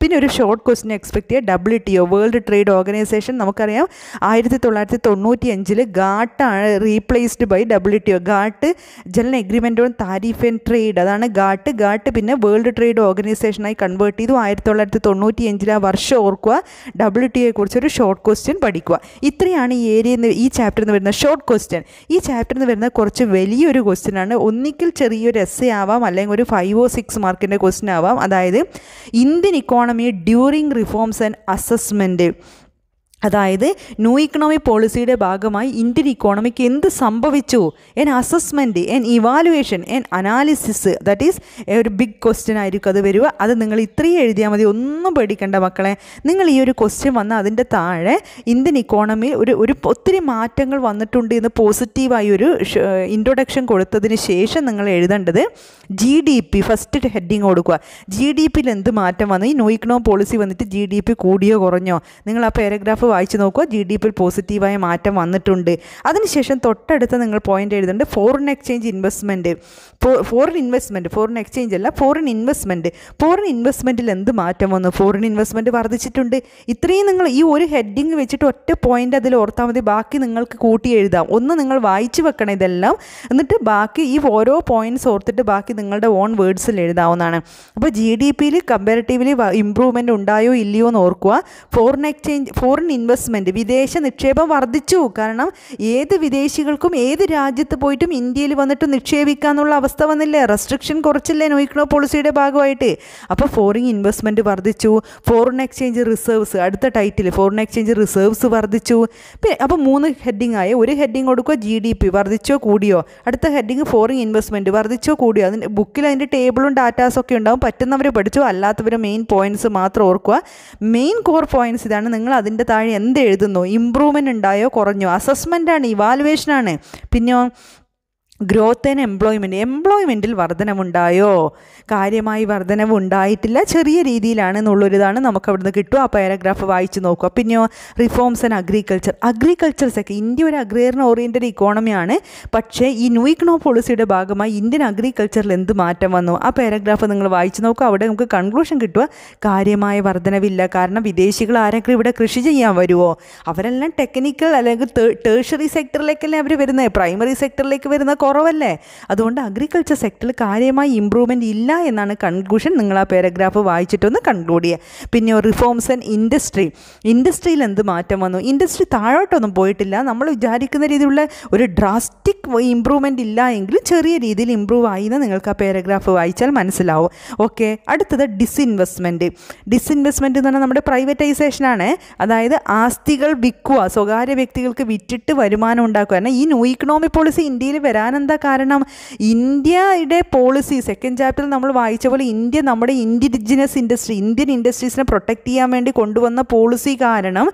Speaker 1: പിന്നെ ഒരു ഷോർട്ട് ക്വസ്റ്റിനെ എക്സ്പെക്ട് ചെയ്യുക W T O world trade organisation നമുക്കറിയാം ആയിരത്തി തൊള്ളായിരത്തി തൊണ്ണൂറ്റി അഞ്ചിൽ ഗാട്ടാണ് replaced by W T O GATT general agreement on tariff and trade അതാണ് ഗാട്ട് ഗാട്ട് പിന്നെ വേൾഡ് ട്രേഡ് ഓർഗനൈസേഷനായി കൺവേർട്ട് ചെയ്തു ആയിരത്തി തൊള്ളായിരത്തി തൊണ്ണൂറ്റി അഞ്ചിൽ ആ വർഷം ഓർക്കുക ഡബ്ല്യു ടി എക്കുറിച്ച് ഒരു ഷോർട്ട് ക്വസ്റ്റ്യൻ പഠിക്കുക ഇത്രയാണ് ഈ ഏരിയയിൽ നിന്ന് ഈ ചാപ്റ്ററിൽ നിന്ന് വരുന്ന ഷോർട്ട് ക്വസ്റ്റ്യൻ ഈ ചാപ്റ്ററിൽ നിന്ന് വരുന്ന കുറച്ച് വലിയൊരു ക്വസ്റ്റ്യൻ ആണ് ഒന്നിക്കിൽ ചെറിയൊരു എസ് ആവാം അല്ലെങ്കിൽ ഒരു ഓ സിക്സ് മാർക്കിൻ്റെ ക്വസ്റ്റ്യൻ ആവാം അതായത് Indian economy during reforms and assessment അതായത് ന്യൂ ഇക്കണോമി പോളിസിയുടെ ഭാഗമായി ഇന്ത്യൻ ഇക്കോണമിക്ക് എന്ത് സംഭവിച്ചു and assessment and evaluation and analysis that is ഒരു ബിഗ് ക്വസ്റ്റ്യൻ ആയിരിക്കും അത് വരിക അത് നിങ്ങൾ ഇത്രയും എഴുതിയാൽ മതി ഒന്നും പേടിക്കേണ്ട മക്കളെ നിങ്ങൾ ഈ ഒരു ക്വസ്റ്റ്യൻ വന്ന അതിൻ്റെ താഴെ ഇന്ത്യൻ ഇക്കോണമി ഒരു ഒരു ഒത്തിരി മാറ്റങ്ങൾ വന്നിട്ടുണ്ട് എന്ന് പോസിറ്റീവായി ഒരു ഇൻട്രൊഡക്ഷൻ കൊടുത്തതിന് ശേഷം നിങ്ങൾ എഴുതേണ്ടത് G D P first heading കൊടുക്കുക ജി ഡി പിയിൽ എന്ത് മാറ്റം വന്നു ഈ ന്യൂ ഇക്കണോമി പോളിസി വന്നിട്ട് ജി ഡി പി കൂടിയോ കുറഞ്ഞോ നിങ്ങൾ ആ പാരഗ്രാഫ് വായിച്ചു നോക്കുക ജി ഡി പിയിൽ പോസിറ്റീവായ മാറ്റം വന്നിട്ടുണ്ട് അതിനുശേഷം തൊട്ടടുത്ത് നിങ്ങൾ പോയിന്റ് എഴുതുന്നുണ്ട് foreign exchange investment foreign investment foreign exchange അല്ല ഫോറിൻ ഇൻവെസ്റ്റ്മെൻറ്റ് ഫോറിൻ ഇൻവെസ്റ്റ്മെൻറ്റിൽ എന്ത് മാറ്റം വന്നു ഫോറിൻ ഇൻവെസ്റ്റ്മെൻറ്റ് വർദ്ധിച്ചിട്ടുണ്ട് ഇത്രയും നിങ്ങൾ ഈ ഒരു ഹെഡിങ് വെച്ചിട്ട് ഒറ്റ പോയിന്റ് അതിൽ ഓർത്താൽ മതി ബാക്കി നിങ്ങൾക്ക് കൂട്ടി എഴുതാം ഒന്ന് നിങ്ങൾ വായിച്ചു വെക്കണം ഇതെല്ലാം എന്നിട്ട് ബാക്കി ഈ ഓരോ പോയിന്റ്സ് ഓർത്തിട്ട് ബാക്കി നിങ്ങളുടെ ഓൺ വേർഡ്സിൽ എഴുതാവുന്നതാണ് അപ്പോൾ ജി ഡി പിയിൽ കമ്പാരിറ്റീവ്ലി ഇമ്പ്രൂവ്മെൻറ്റ് ഉണ്ടായോ ഇല്ലയോ എന്ന് ഓർക്കുക ഫോറിൻ എക്സ്ചേഞ്ച് ഫോറിൻ ഇൻവെസ്റ്റ്മെൻറ്റ് വിദേശ നിക്ഷേപം വർദ്ധിച്ചു കാരണം ഏത് വിദേശികൾക്കും ഏത് രാജ്യത്ത് പോയിട്ടും ഇന്ത്യയിൽ വന്നിട്ട് നിക്ഷേപിക്കാനുള്ള അവസ്ഥ വന്നില്ലേ റെസ്ട്രിക്ഷൻ കുറച്ചില്ലേ നോയിക്കണോ പോളിസിയുടെ ഭാഗമായിട്ട് അപ്പോൾ ഫോറിൻ ഇൻവെസ്റ്റ്മെൻറ്റ് വർദ്ധിച്ചു ഫോറിൻ എക്സ്ചേഞ്ച് റിസർവ്സ് അടുത്ത ടൈറ്റിൽ ഫോറിൻ എക്സ്ചേഞ്ച് റിസർവ്സ് വർദ്ധിച്ചു പിന്നെ അപ്പോൾ മൂന്ന് ഹെഡിങ് ആയ ഒരു ഹെഡിങ് കൊടുക്കുക ജി ഡി പി വർദ്ധിച്ചോ കൂടിയോ അടുത്ത ഹെഡിങ് ഫോറിൻ ഇൻവെസ്റ്റ്മെൻറ്റ് വർദ്ധിച്ചോ കൂടിയോ അതിൻ്റെ ബുക്കിൽ അതിൻ്റെ ടേബിളും ഡാറ്റാസും ഒക്കെ ഉണ്ടാവും പറ്റുന്നവർ പഠിച്ചു അല്ലാത്തവർ മെയിൻ പോയിൻറ്റ്സ് മാത്രം ഓർക്കുക മെയിൻ കോർ പോയിൻറ്റ്സ് ഇതാണ് നിങ്ങൾ അതിൻ്റെ താഴെ താഴെ എന്ത് എഴുതുന്നു ഇമ്പ്രൂവ്മെൻ്റ് ഉണ്ടായോ കുറഞ്ഞോ അസസ്മെൻ്റാണ് ഇവാലുവേഷനാണ് പിന്നെയോ ഗ്രോത്ത് ആൻഡ് എംപ്ലോയ്മെൻറ്റ് എംപ്ലോയ്മെൻറ്റിൽ വർധനമുണ്ടായോ കാര്യമായി ഉണ്ടായിട്ടില്ല ചെറിയ രീതിയിലാണ് എന്നുള്ളൊരിതാണ് നമുക്ക് അവിടുന്ന് കിട്ടുക ആ പാരഗ്രാഫ് വായിച്ച് നോക്കുക പിന്നെയോ റിഫോംസ് ആൻഡ് അഗ്രികൾച്ചർ അഗ്രികൾച്ചർ ഒക്കെ ഇന്ത്യ ഒരു അഗ്രേറിയൻ ഓറിയൻറ്റഡ് ഇക്കോണമിയാണ് പക്ഷേ ഈ ന്യൂ ഇക്കണോ പോളിസിയുടെ ഭാഗമായി ഇന്ത്യൻ അഗ്രികൾച്ചറിൽ എന്ത് മാറ്റം വന്നു ആ പാരഗ്രാഫ് നിങ്ങൾ വായിച്ച് നോക്കുക അവിടെ നമുക്ക് കൺക്ലൂഷൻ കിട്ടുക കാര്യമായ വർധനവില്ല കാരണം വിദേശികൾ ആരെങ്കിലും ഇവിടെ കൃഷി ചെയ്യാൻ വരുമോ അവരെല്ലാം ടെക്നിക്കൽ അല്ലെങ്കിൽ ടേഴ്ഷറി സെക്ടറിലേക്കല്ലേ അവർ വരുന്നത് പ്രൈമറി സെക്ടറിലേക്ക് വരുന്ന കുറവല്ലേ അതുകൊണ്ട് അഗ്രികൾച്ചർ സെക്ടറിൽ കാര്യമായി ഇമ്പ്രൂവ്മെൻറ്റ് ഇല്ല എന്നാണ് കൺക്ലൂഷൻ നിങ്ങൾ ആ പാരഗ്രാഫ് വായിച്ചിട്ടൊന്ന് കൺക്ലൂഡ് ചെയ്യുക പിന്നെ റിഫോംസ് ആൻഡ് ഇൻഡസ്ട്രി ഇൻഡസ്ട്രിയിൽ എന്ത് മാറ്റം വന്നു ഇൻഡസ്ട്രി താഴോട്ടൊന്നും പോയിട്ടില്ല നമ്മൾ വിചാരിക്കുന്ന രീതിയിലുള്ള ഒരു ഡ്രാസ്റ്റിക് ഇമ്പ്രൂവ്മെൻ്റ് ഇല്ല എങ്കിലും ചെറിയ രീതിയിൽ ഇമ്പ്രൂവ് ആയി എന്ന് നിങ്ങൾക്ക് ആ പാരഗ്രാഫ് വായിച്ചാൽ മനസ്സിലാവും ഓക്കെ അടുത്തത് ഡിസ്ഇൻവെസ്റ്റ്മെൻറ്റ് ഡിസ്ഇൻവെസ്റ്റ്മെൻറ്റ് എന്ന് പറഞ്ഞാൽ നമ്മുടെ പ്രൈവറ്റൈസേഷനാണ് അതായത് ആസ്തികൾ വിൽക്കുക സ്വകാര്യ വ്യക്തികൾക്ക് വിറ്റിട്ട് വരുമാനം ഉണ്ടാക്കുക കാരണം ഈ ന്യൂ ഇക്കണോമി പോളിസി ഇന്ത്യയിൽ വരാൻ പറയാനെന്താ കാരണം ഇന്ത്യയുടെ പോളിസി സെക്കൻഡ് ചാപ്റ്ററിൽ നമ്മൾ വായിച്ച പോലെ ഇന്ത്യ നമ്മുടെ ഇൻഡിജിനസ് ഇൻഡസ്ട്രി ഇന്ത്യൻ ഇൻഡസ്ട്രീസിനെ പ്രൊട്ടക്ട് ചെയ്യാൻ വേണ്ടി കൊണ്ടുവന്ന പോളിസി കാരണം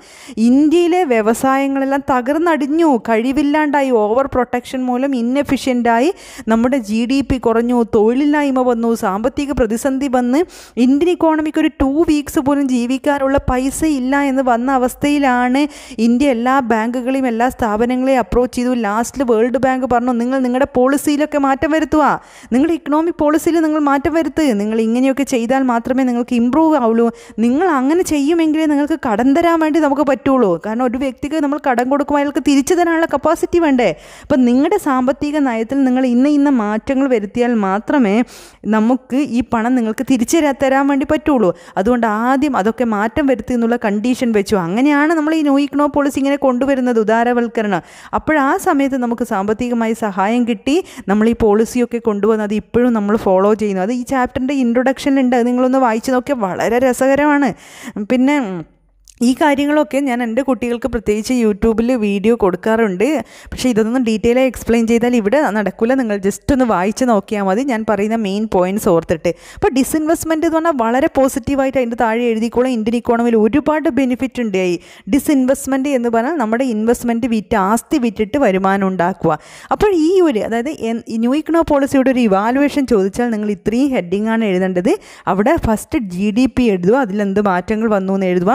Speaker 1: ഇന്ത്യയിലെ വ്യവസായങ്ങളെല്ലാം തകർന്നടിഞ്ഞു കഴിവില്ലാണ്ടായി ഓവർ പ്രൊട്ടക്ഷൻ മൂലം ഇന്നെഫിഷ്യൻ്റായി നമ്മുടെ ജി ഡി പി കുറഞ്ഞു തൊഴിലില്ലായ്മ വന്നു സാമ്പത്തിക പ്രതിസന്ധി വന്ന് ഇന്ത്യൻ ഇക്കോണമിക്ക് ഒരു ടു വീക്സ് പോലും ജീവിക്കാനുള്ള പൈസ ഇല്ല എന്ന് വന്ന അവസ്ഥയിലാണ് ഇന്ത്യ എല്ലാ ബാങ്കുകളെയും എല്ലാ സ്ഥാപനങ്ങളെയും അപ്രോച്ച് ചെയ്തു ലാസ്റ്റിൽ വേൾഡ് ബാങ്ക് പറഞ്ഞു നിങ്ങൾ നിങ്ങളുടെ പോളിസിയിലൊക്കെ മാറ്റം വരുത്തുക നിങ്ങളുടെ ഇക്കണോമിക് പോളിസിയിൽ നിങ്ങൾ മാറ്റം വരുത്ത് നിങ്ങൾ ഇങ്ങനെയൊക്കെ ചെയ്താൽ മാത്രമേ നിങ്ങൾക്ക് ഇമ്പ്രൂവ് ആവുള്ളൂ നിങ്ങൾ അങ്ങനെ ചെയ്യുമെങ്കിലേ നിങ്ങൾക്ക് കടം തരാൻ വേണ്ടി നമുക്ക് പറ്റുള്ളൂ കാരണം ഒരു വ്യക്തിക്ക് നമ്മൾ കടം കൊടുക്കുമ്പോൾ അയാൾക്ക് തിരിച്ചു തരാനുള്ള കപ്പാസിറ്റി വേണ്ടേ അപ്പം നിങ്ങളുടെ സാമ്പത്തിക നയത്തിൽ നിങ്ങൾ ഇന്ന് ഇന്ന് മാറ്റങ്ങൾ വരുത്തിയാൽ മാത്രമേ നമുക്ക് ഈ പണം നിങ്ങൾക്ക് തിരിച്ചു തരാൻ വേണ്ടി പറ്റുള്ളൂ അതുകൊണ്ട് ആദ്യം അതൊക്കെ മാറ്റം വരുത്തി എന്നുള്ള കണ്ടീഷൻ വെച്ചു അങ്ങനെയാണ് നമ്മൾ ഈ നോ ഇക്കണോ പോളിസി ഇങ്ങനെ കൊണ്ടുവരുന്നത് ഉദാരവൽക്കരണം അപ്പോൾ ആ സമയത്ത് നമുക്ക് സാമ്പത്തികമായി സഹായം തീരുമാനം കിട്ടി നമ്മൾ ഈ പോളിസിയൊക്കെ കൊണ്ടുവന്ന് അത് ഇപ്പോഴും നമ്മൾ ഫോളോ ചെയ്യുന്നു അത് ഈ ചാപ്റ്ററിൻ്റെ ഇൻട്രൊഡക്ഷനിലുണ്ട് അത് നിങ്ങളൊന്ന് വായിച്ചു നോക്കിയാൽ വളരെ രസകരമാണ് പിന്നെ ഈ കാര്യങ്ങളൊക്കെ ഞാൻ എൻ്റെ കുട്ടികൾക്ക് പ്രത്യേകിച്ച് യൂട്യൂബിൽ വീഡിയോ കൊടുക്കാറുണ്ട് പക്ഷേ ഇതൊന്നും ഡീറ്റെയിൽ ആയി എക്സ്പ്ലെയിൻ ചെയ്താൽ ഇവിടെ നടക്കില്ല നിങ്ങൾ ജസ്റ്റ് ഒന്ന് വായിച്ച് നോക്കിയാൽ മതി ഞാൻ പറയുന്ന മെയിൻ പോയിന്റ്സ് ഓർത്തിട്ട് അപ്പോൾ ഡിസ്ഇൻവെസ്റ്റ്മെൻറ്റ് എന്ന് പറഞ്ഞാൽ വളരെ പോസിറ്റീവായിട്ട് അതിൻ്റെ താഴെ എഴുതിക്കോളാം ഇന്ത്യൻ ഇക്കോണമിയിൽ ഒരുപാട് ബെനിഫിറ്റ് ഉണ്ടായി ഡിസ്ഇൻവെസ്റ്റ്മെൻറ്റ് എന്ന് പറഞ്ഞാൽ നമ്മുടെ ഇൻവെസ്റ്റ്മെൻറ്റ് വിറ്റ് ആസ്തി വിറ്റിട്ട് വരുമാനം ഉണ്ടാക്കുക അപ്പോൾ ഈ ഒരു അതായത് ന്യൂ ഇക്കണോ പോളിസിയുടെ ഒരു ഇവാലുവേഷൻ ചോദിച്ചാൽ നിങ്ങൾ ഇത്രയും ഹെഡിങ്ങാണ് എഴുതേണ്ടത് അവിടെ ഫസ്റ്റ് ജി ഡി പി എഴുതുക അതിലെന്ത് മാറ്റങ്ങൾ വന്നു എന്ന് എഴുതുക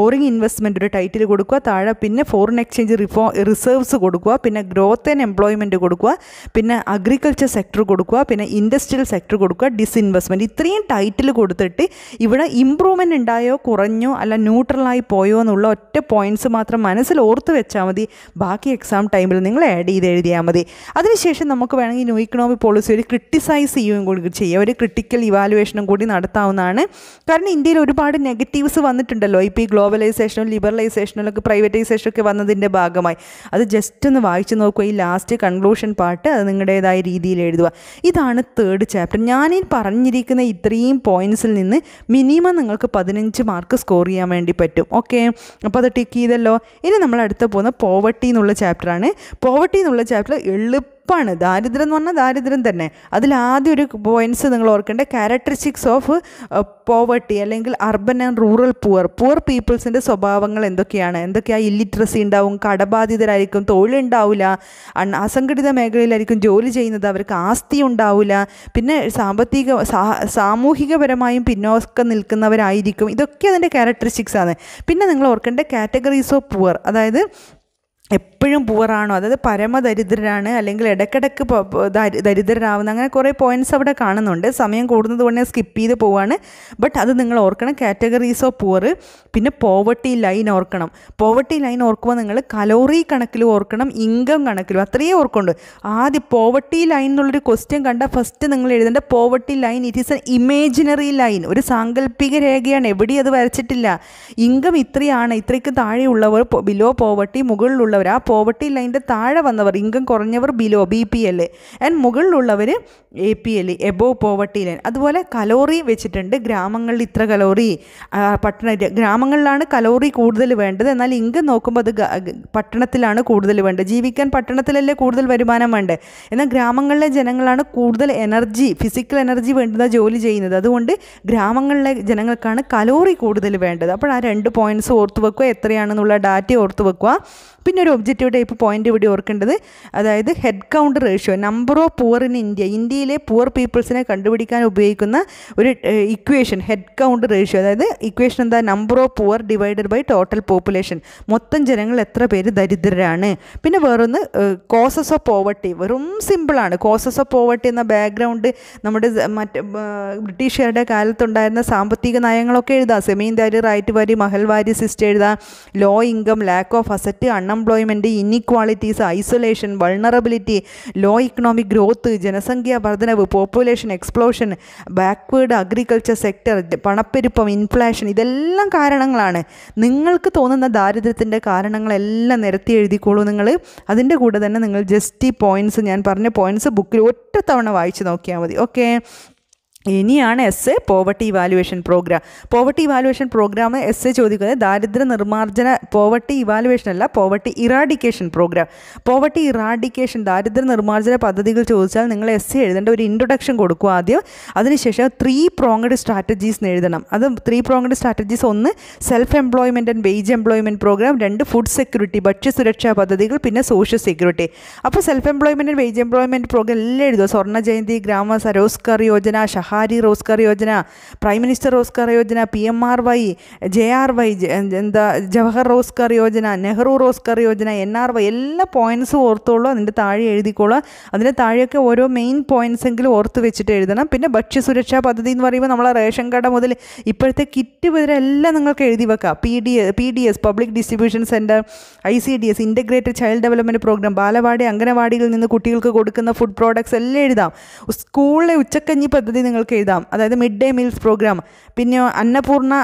Speaker 1: ഫോറിൻ ഇൻവെസ്റ്റ്മെൻറ്റ് ഒരു ടൈറ്റിൽ കൊടുക്കുക താഴെ പിന്നെ ഫോറിൻ എക്സ്ചേഞ്ച് റിഫോ റിസർവ്സ് കൊടുക്കുക പിന്നെ ഗ്രോത്ത് ആൻഡ് എംപ്ലോയ്മെൻറ്റ് കൊടുക്കുക പിന്നെ അഗ്രികൾച്ചർ സെക്ടർ കൊടുക്കുക പിന്നെ ഇൻഡസ്ട്രിയൽ സെക്ടർ കൊടുക്കുക ഡിസ്ഇൻവെസ്റ്റ്മെൻറ്റ് ഇത്രയും ടൈറ്റിൽ കൊടുത്തിട്ട് ഇവിടെ ഇമ്പ്രൂവ്മെൻറ്റ് ഉണ്ടായോ കുറഞ്ഞോ അല്ല ന്യൂട്രലായി പോയോ എന്നുള്ള ഒറ്റ പോയിൻറ്റ്സ് മാത്രം മനസ്സിൽ ഓർത്ത് വെച്ചാൽ മതി ബാക്കി എക്സാം ടൈമിൽ നിങ്ങൾ ആഡ് ചെയ്ത് എഴുതിയാൽ മതി അതിനുശേഷം നമുക്ക് വേണമെങ്കിൽ ന്യൂ ഇക്കണോമിക് പോളിസി ഒരു ക്രിട്ടിസൈസ് ചെയ്യുകയും കൂടി ചെയ്യുക ഒരു ക്രിട്ടിക്കൽ ഇവാലുവേഷനും കൂടി നടത്താവുന്നതാണ് കാരണം ഇന്ത്യയിൽ ഒരുപാട് നെഗറ്റീവ്സ് വന്നിട്ടുണ്ടല്ലോ ഇപ്പോൾ ഈ ഗ്ലോബൽ ഗ്ലോബലൈസേഷനും പ്രൈവറ്റൈസേഷനും ഒക്കെ വന്നതിൻ്റെ ഭാഗമായി അത് ജസ്റ്റ് ഒന്ന് വായിച്ചു നോക്കുക ഈ ലാസ്റ്റ് കൺക്ലൂഷൻ പാർട്ട് അത് നിങ്ങളുടേതായ രീതിയിൽ എഴുതുക ഇതാണ് തേർഡ് ചാപ്റ്റർ ഞാൻ പറഞ്ഞിരിക്കുന്ന ഇത്രയും പോയിൻസിൽ നിന്ന് മിനിമം നിങ്ങൾക്ക് പതിനഞ്ച് മാർക്ക് സ്കോർ ചെയ്യാൻ വേണ്ടി പറ്റും ഓക്കെ അപ്പോൾ അത് ടിക്ക് ചെയ്തല്ലോ ഇനി നമ്മൾ അടുത്ത് പോകുന്ന പോവർട്ടി എന്നുള്ള ചാപ്റ്ററാണ് പോവർട്ടി എന്നുള്ള ചാപ്റ്റർ എളുപ്പം ഉറപ്പാണ് ദാരിദ്ര്യം എന്ന് പറഞ്ഞാൽ ദാരിദ്ര്യം തന്നെ അതിലാദ്യം ഒരു പോയിൻറ്റ്സ് നിങ്ങൾ ഓർക്കേണ്ട ക്യാരക്ടറിസ്റ്റിക്സ് ഓഫ് പോവർട്ടി അല്ലെങ്കിൽ urban and rural poor poor പീപ്പിൾസിൻ്റെ സ്വഭാവങ്ങൾ എന്തൊക്കെയാണ് എന്തൊക്കെയാണ് ഇല്ലിറ്ററസി ഉണ്ടാവും കടബാധിതരായിരിക്കും തൊഴിലുണ്ടാവില്ല അസംഘടിത മേഖലയിലായിരിക്കും ജോലി ചെയ്യുന്നത് അവർക്ക് ആസ്തി ഉണ്ടാവില്ല പിന്നെ സാമ്പത്തിക സാമൂഹികപരമായും പിന്നോക്കം നിൽക്കുന്നവരായിരിക്കും ഇതൊക്കെ അതിൻ്റെ ക്യാരക്ടറിസ്റ്റിക്സ് ആണ് പിന്നെ നിങ്ങൾ ഓർക്കേണ്ട കാറ്റഗറീസ് ഓഫ് പുവർ അതായത് എപ്പോഴും പുവറാണോ അതായത് പരമദരിദ്രരാണ് അല്ലെങ്കിൽ ഇടയ്ക്കിടയ്ക്ക് ദരിദ്രരാവുന്ന അങ്ങനെ കുറേ പോയിൻറ്റ്സ് അവിടെ കാണുന്നുണ്ട് സമയം കൂടുന്നത് കൊണ്ട് സ്കിപ്പ് ചെയ്ത് പോവാണ് ബട്ട് അത് നിങ്ങൾ ഓർക്കണം കാറ്റഗറീസ് ഓഫ് പുവർ പിന്നെ പോവർട്ടി ലൈൻ ഓർക്കണം പോവർട്ടി ലൈൻ ഓർക്കുമ്പോൾ നിങ്ങൾ കലോറി കണക്കിലും ഓർക്കണം ഇൻകം കണക്കിലും അത്രയും ഓർക്കുന്നുണ്ട് ആദ്യം പോവർട്ടി ലൈൻ എന്നുള്ളൊരു ക്വസ്റ്റ്യൻ കണ്ട ഫസ്റ്റ് നിങ്ങൾ എഴുതേണ്ട poverty line it is an imaginary line ഒരു സാങ്കല്പിക രേഖയാണ് എവിടെയും അത് വരച്ചിട്ടില്ല ഇൻകം ഇത്രയാണ് ഇത്രയ്ക്ക് താഴെയുള്ളവർ ബിലോ പോവർട്ടി മുകളിലുള്ളവർ ആ പോവർട്ടി ലൈൻ്റെ താഴെ വന്നവർ ഇൻകം കുറഞ്ഞവർ below B P L and മുകളിലുള്ളവർ A P L above poverty line അതുപോലെ കലോറി വെച്ചിട്ടുണ്ട് ഗ്രാമങ്ങളിൽ ഇത്ര കലോറി പട്ടണ ഗ്രാമങ്ങളിലാണ് കലോറി കൂടുതൽ വേണ്ടത് എന്നാൽ ഇൻകം നോക്കുമ്പോൾ അത് പട്ടണത്തിലാണ് കൂടുതൽ വേണ്ടത് ജീവിക്കാൻ പട്ടണത്തിലല്ലേ കൂടുതൽ വരുമാനം വേണ്ടത് എന്നാൽ ഗ്രാമങ്ങളിലെ ജനങ്ങളാണ് കൂടുതൽ എനർജി ഫിസിക്കൽ എനർജി വേണ്ടുന്ന ജോലി ചെയ്യുന്നത് അതുകൊണ്ട് ഗ്രാമങ്ങളിലെ ജനങ്ങൾക്കാണ് കലോറി കൂടുതൽ വേണ്ടത് അപ്പോൾ ആ രണ്ട് പോയിൻറ്റ്സ് ഓർത്ത് വെക്കുക എത്രയാണെന്നുള്ള ഡാറ്റ ഓർത്ത് വെക്കുക പിന്നെ ഒരു ഒബ്ജക്റ്റ് പോസിറ്റീവ് ടൈപ്പ് പോയിന്റ് ഇവിടെ ഓർക്കേണ്ടത് അതായത് head count ratio number of poor in India ഇന്ത്യയിലെ പുവർ പീപ്പിൾസിനെ കണ്ടുപിടിക്കാൻ ഉപയോഗിക്കുന്ന ഒരു ഇക്വേഷൻ ഹെഡ് കൗണ്ട് റേഷ്യോ അതായത് ഇക്വേഷൻ എന്താ number of poor divided by total population മൊത്തം ജനങ്ങൾ എത്ര പേര് ദരിദ്രരാണ് പിന്നെ വേറൊന്ന് കോസസ് ഓഫ് പോവർട്ടി വെറും സിമ്പിളാണ് കോസസ് ഓഫ് പോവർട്ടി എന്ന ബാക്ക്ഗ്രൗണ്ട് നമ്മുടെ മറ്റ് ബ്രിട്ടീഷുകാരുടെ കാലത്തുണ്ടായിരുന്ന സാമ്പത്തിക നയങ്ങളൊക്കെ എഴുതാം സെമീൻദാരി റൈറ്റ് വാരി മഹൽവാരി സിസ്റ്റം എഴുതാം low income lack of asset unemployment poverty inequalities isolation vulnerability low economic growth ജനസംഖ്യാ വർധനവ് population explosion backward agriculture sector പണപ്പെരുപ്പം ഇൻഫ്ലേഷൻ ഇതെല്ലാം കാരണങ്ങളാണ് നിങ്ങൾക്ക് തോന്നുന്ന ദാരിദ്ര്യത്തിൻ്റെ കാരണങ്ങളെല്ലാം നിരത്തി എഴുതിക്കോളൂ നിങ്ങൾ അതിൻ്റെ കൂടെ തന്നെ നിങ്ങൾ ജസ്റ്റ് ഈ പോയിൻറ്റ്സ് ഞാൻ പറഞ്ഞ പോയിൻറ്റ്സ് ബുക്കിൽ ഒറ്റ തവണ വായിച്ച് നോക്കിയാൽ മതി ഓക്കെ ഇനിയാണ് S A poverty evaluation programme poverty evaluation programme S A ചോദിക്കുന്നത് ദാരിദ്ര്യ നിർമ്മാർജ്ജന പോവർട്ടി ഇവാലുവേഷൻ അല്ല poverty eradication programme poverty eradication ദാരിദ്ര്യ നിർമ്മാർജ്ജന പദ്ധതികൾ ചോദിച്ചാൽ നിങ്ങൾ എസ് എ എഴുതേണ്ട ഒരു ഇൻട്രൊഡക്ഷൻ കൊടുക്കുക ആദ്യം അതിനുശേഷം ത്രീ പ്രോങ്ഡ് സ്ട്രാറ്റജീസ് എഴുതണം അത് ത്രീ പ്രോങ്ഡ് സ്ട്രാറ്റജീസ് ഒന്ന് self employment and wage employment programme രണ്ട് ഫുഡ് സെക്യൂരിറ്റി ഭക്ഷ്യസുരക്ഷാ സുരക്ഷാ പദ്ധതികൾ പിന്നെ സോഷ്യൽ സെക്യൂരിറ്റി അപ്പോൾ self employment and wage employment programme എല്ലാം എഴുതുക Swarna Jayanti Gram Swarozgar Yojana Shahari Rozgar Yojana prime minister Rozgar Yojana P M R Y J R Y എന്താ Jawahar Rozgar Yojana Nehru Rozgar Yojana N R Y എല്ലാ പോയിൻറ്റ്സും ഓർത്തോളൂ അതിൻ്റെ താഴെ എഴുതിക്കോളൂ അതിൻ്റെ താഴെയൊക്കെ ഓരോ മെയിൻ പോയിൻറ്റ്സ് എങ്കിലും ഓർത്ത് വെച്ചിട്ട് എഴുതണം പിന്നെ ഭക്ഷ്യസുരക്ഷാ പദ്ധതി എന്ന് പറയുമ്പോൾ നമ്മളെ റേഷൻ കട മുതൽ ഇപ്പോഴത്തെ കിറ്റ് വരെ എല്ലാം നിങ്ങൾക്ക് എഴുതി വെക്കാം P D P D S public distribution centre I C D S integrated child development programme balwadi അംഗനവാടികളിൽ നിന്ന് കുട്ടികൾക്ക് കൊടുക്കുന്ന ഫുഡ് പ്രോഡക്ട്സ് എല്ലാം എഴുതാം സ്കൂളിലെ ഉച്ചക്കഞ്ഞി പദ്ധതി നിങ്ങൾ നിങ്ങൾക്ക് എഴുതാം അതായത് മിഡ് ഡേ മീൽസ് പ്രോഗ്രാം പിന്നെ Annapurna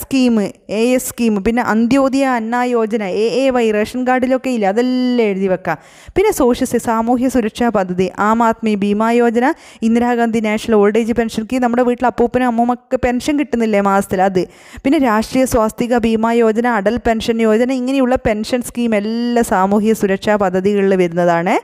Speaker 1: scheme A S scheme പിന്നെ Antyodaya Anna Yojana A A Y ration കാർഡിലൊക്കെ ഇല്ല അതെല്ലാം എഴുതി വെക്കാം പിന്നെ സോഷ്യസ് സാമൂഹ്യ സുരക്ഷാ പദ്ധതി Aam Aadmi Bima Yojana Indira Gandhi national old age പെൻഷൻക്ക് നമ്മുടെ വീട്ടിൽ അപ്പൂപ്പനും അമ്മൂമ്മക്ക് പെൻഷൻ കിട്ടുന്നില്ലേ മാസത്തിൽ അത് പിന്നെ രാഷ്ട്രീയ സ്വാസ്ഥിക ഭീമാ യോജന അടൽ പെൻഷൻ യോജന ഇങ്ങനെയുള്ള പെൻഷൻ സ്കീം എല്ലാ സാമൂഹ്യ സുരക്ഷാ പദ്ധതികളിൽ വരുന്നതാണ്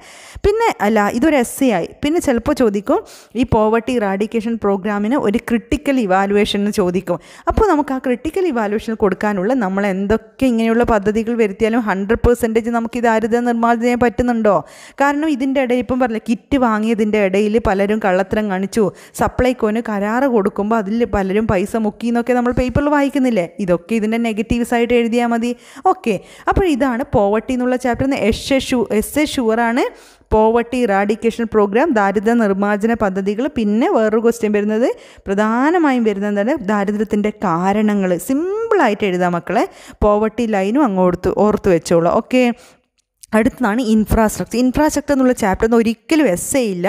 Speaker 1: പിന്നെ അല്ല ഇതൊരു എസ് സി ആയി പിന്നെ ചിലപ്പോൾ ചോദിക്കും ഈ പോവർട്ടി റാ റാഡിക്കേഷൻ പ്രോഗ്രാമിന് ഒരു ക്രിട്ടിക്കൽ ഇവാലുവേഷൻ ചോദിക്കും അപ്പോൾ നമുക്ക് ആ ക്രിട്ടിക്കൽ ഇവാലുവേഷൻ കൊടുക്കാനുള്ള നമ്മൾ എന്തൊക്കെ ഇങ്ങനെയുള്ള പദ്ധതികൾ വരുത്തിയാലും ഹൺഡ്രഡ് പെർസെൻറ്റേജ് നമുക്ക് ഇത് ആരുതെ നിർമ്മാർജ്ജനം ചെയ്യാൻ പറ്റുന്നുണ്ടോ കാരണം ഇതിൻ്റെ ഇടയിൽ ഇപ്പം പറഞ്ഞില്ല കിറ്റ് വാങ്ങിയതിൻ്റെ ഇടയിൽ പലരും കള്ളത്തരം കാണിച്ചു സപ്ലൈക്കോന് കരാറ് കൊടുക്കുമ്പോൾ അതിൽ പലരും പൈസ മുക്കി എന്നൊക്കെ നമ്മൾ പേപ്പറിൽ വായിക്കുന്നില്ലേ ഇതൊക്കെ ഇതിൻ്റെ നെഗറ്റീവ്സ് ആയിട്ട് എഴുതിയാൽ മതി ഓക്കെ അപ്പോൾ ഇതാണ് പോവർട്ടി എന്നുള്ള chapter S A sure S A ഷുവറാണ് പോവർട്ടി ഇറാഡിക്കേഷൻ പ്രോഗ്രാം ദാരിദ്ര്യ നിർമ്മാർജ്ജന പദ്ധതികൾ പിന്നെ വേറൊരു ക്വസ്റ്റ്യൻ വരുന്നത് പ്രധാനമായും വരുന്നതാണ് ദാരിദ്ര്യത്തിൻ്റെ കാരണങ്ങൾ സിമ്പിളായിട്ട് എഴുതാം മക്കളെ പോവർട്ടി ലൈനും അങ്ങോട്ട് ഓർത്ത് വെച്ചോളൂ ഓക്കെ അടുത്തതാണ് ഇൻഫ്രാസ്ട്രക്ചർ ഇൻഫ്രാസ്ട്രക്ചർ എന്നുള്ള ചാപ്റ്റർ ഒന്നും ഒരിക്കലും എസ് എ ഇല്ല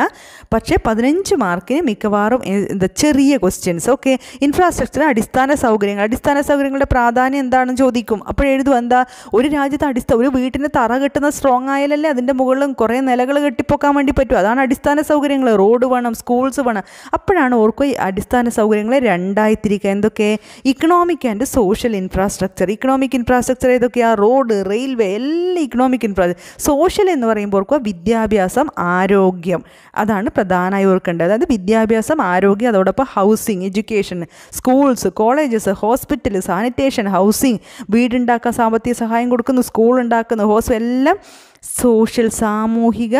Speaker 1: പക്ഷേ പതിനഞ്ച് മാർക്കിന് മിക്കവാറും എന്താ ചെറിയ ക്വസ്റ്റ്യൻസ് ഓക്കെ ഇൻഫ്രാസ്ട്രക്ചർ അടിസ്ഥാന സൗകര്യങ്ങൾ അടിസ്ഥാന സൗകര്യങ്ങളുടെ പ്രാധാന്യം എന്താണെന്ന് ചോദിക്കും അപ്പോൾ എഴുതും എന്താ ഒരു രാജ്യത്ത് അടിസ്ഥാന ഒരു വീട്ടിന് തറ കെട്ടുന്ന സ്ട്രോങ് ആയാലല്ലേ അതിൻ്റെ മുകളിലും കുറേ നിലകൾ കെട്ടിപ്പോക്കാൻ വേണ്ടി പറ്റും അതാണ് അടിസ്ഥാന സൗകര്യങ്ങൾ റോഡ് വേണം സ്കൂൾസ് വേണം അപ്പോഴാണ് ഓർക്കുക അടിസ്ഥാന സൗകര്യങ്ങളെ രണ്ടായി തിരിക്കുക എന്തൊക്കെ economic and social infrastructure economic infrastructure ഏതൊക്കെയാണ് റോഡ് റെയിൽവേ എല്ലാം ഇക്കണോമിക് ഇൻഫ്രാ സോഷ്യൽ എന്ന് പറയുമ്പോൾ ഓർക്കുക വിദ്യാഭ്യാസം ആരോഗ്യം അതാണ് പ്രധാനമായി ഓർക്കേണ്ടത് അതായത് വിദ്യാഭ്യാസം ആരോഗ്യം അതോടൊപ്പം housing education schools colleges hospital sanitation housing വീടുണ്ടാക്കാൻ സാമ്പത്തിക സഹായം കൊടുക്കുന്നു സ്കൂൾ ഉണ്ടാക്കുന്നു ഹോസ് എല്ലാം സോഷ്യൽ സാമൂഹിക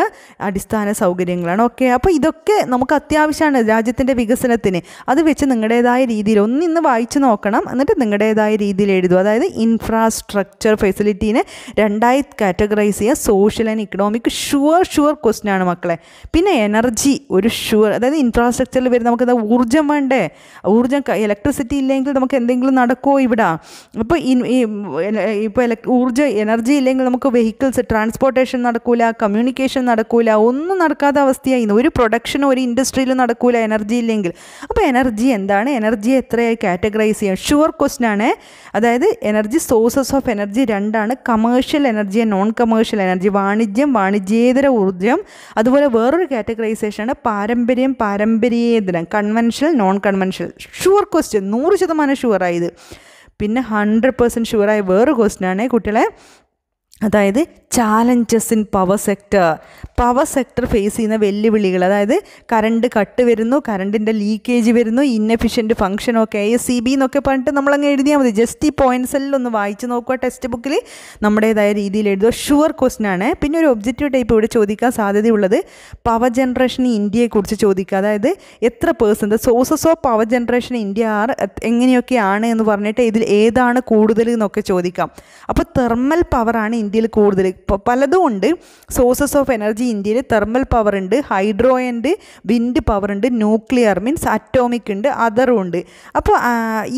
Speaker 1: അടിസ്ഥാന സൗകര്യങ്ങളാണ് ഓക്കെ അപ്പോൾ ഇതൊക്കെ നമുക്ക് അത്യാവശ്യമാണ് രാജ്യത്തിൻ്റെ വികസനത്തിന് അത് വെച്ച് നിങ്ങളുടേതായ രീതിയിൽ ഒന്നിന്ന് വായിച്ചു നോക്കണം എന്നിട്ട് നിങ്ങളുടേതായ രീതിയിൽ എഴുതും അതായത് ഇൻഫ്രാസ്ട്രക്ചർ ഫെസിലിറ്റീനെ രണ്ടായി കാറ്റഗറൈസ് ചെയ്യുക social and economic sure sure question ആണ് മക്കളെ പിന്നെ എനർജി ഒരു ഷുവർ അതായത് ഇൻഫ്രാസ്ട്രക്ചറിൽ വരും എന്താ ഊർജ്ജം വേണ്ടേ ഊർജ്ജം ഇലക്ട്രിസിറ്റി ഇല്ലെങ്കിൽ നമുക്ക് എന്തെങ്കിലും നടക്കുമോ ഇവിടെ അപ്പോൾ ഇപ്പോൾ ഊർജ്ജ എനർജി ഇല്ലെങ്കിൽ നമുക്ക് വെഹിക്കിൾസ് ട്രാൻസ്പോർട്ട് ട്രാൻസ്പോർട്ടേഷൻ നടക്കൂല കമ്മ്യൂണിക്കേഷൻ നടക്കൂല ഒന്നും നടക്കാത്ത അവസ്ഥയായിരുന്നു ഒരു പ്രൊഡക്ഷനും ഒരു ഇൻഡസ്ട്രിയിലും നടക്കൂല എനർജി ഇല്ലെങ്കിൽ അപ്പോൾ എനർജി എന്താണ് എനർജി എത്രയായി കാറ്റഗറൈസ് ചെയ്യാം ഷുവർ ക്വസ്റ്റ്യൻ ആണ് അതായത് എനർജി സോഴ്സസ് ഓഫ് എനർജി രണ്ടാണ് commercial energy and non commercial energy വാണിജ്യം വാണിജ്യേതര ഊർജ്ജം അതുപോലെ വേറൊരു കാറ്റഗറൈസേഷനാണ് പാരമ്പര്യം പാരമ്പര്യേതരം conventional non conventional sure question നൂറ് ശതമാനം ഷുവറായത് പിന്നെ ഹൺഡ്രഡ് പേഴ്സൻറ്റ് ഷുവറായ വേറൊരു ക്വസ്റ്റ്യൻ ആണ് കുട്ടികളെ അതായത് challenges in power sector power sector face ചെയ്യുന്ന വെല്ലുവിളികൾ അതായത് കറണ്ട് കട്ട് വരുന്നു കറണ്ടിൻ്റെ ലീക്കേജ് വരുന്നു ഇന്നഫിഷ്യൻ്റ് ഫംഗ്ഷൻ ഒക്കെ എ എസ് സി ബി എന്നൊക്കെ പറഞ്ഞിട്ട് നമ്മളങ്ങ് എഴുതിയാൽ മതി ജസ്റ്റ് ഈ പോയിൻറ്റ്സ് എല്ലാം ഒന്ന് വായിച്ച് നോക്കുക ടെക്സ്റ്റ് ബുക്കിൽ നമ്മുടേതായ രീതിയിൽ എഴുതുക ഷുവർ ക്വസ്റ്റൻ ആണ് പിന്നെ ഒരു ഒബ്ജക്റ്റീവ് ടൈപ്പ് ഇവിടെ ചോദിക്കാൻ സാധ്യതയുള്ളത് പവർ ജനറേഷൻ ഇന്ത്യയെക്കുറിച്ച് ചോദിക്കുക അതായത് എത്ര percent sources of power generation India are എങ്ങനെയൊക്കെയാണ് എന്ന് പറഞ്ഞിട്ട് ഇതിൽ ഏതാണ് കൂടുതൽ എന്നൊക്കെ ചോദിക്കാം അപ്പോൾ തെർമൽ പവറാണ് ഇന്ത്യയിൽ കൂടുതൽ ഇപ്പോൾ പലതും ഉണ്ട് സോഴ്സസ് ഓഫ് എനർജി ഇന്ത്യയിൽ തെർമൽ പവർ ഉണ്ട് ഹൈഡ്രോ ഉണ്ട് വിൻഡ് പവർ ഉണ്ട് ന്യൂക്ലിയർ മീൻസ് അറ്റോമിക് ഉണ്ട് അതറും ഉണ്ട് അപ്പോൾ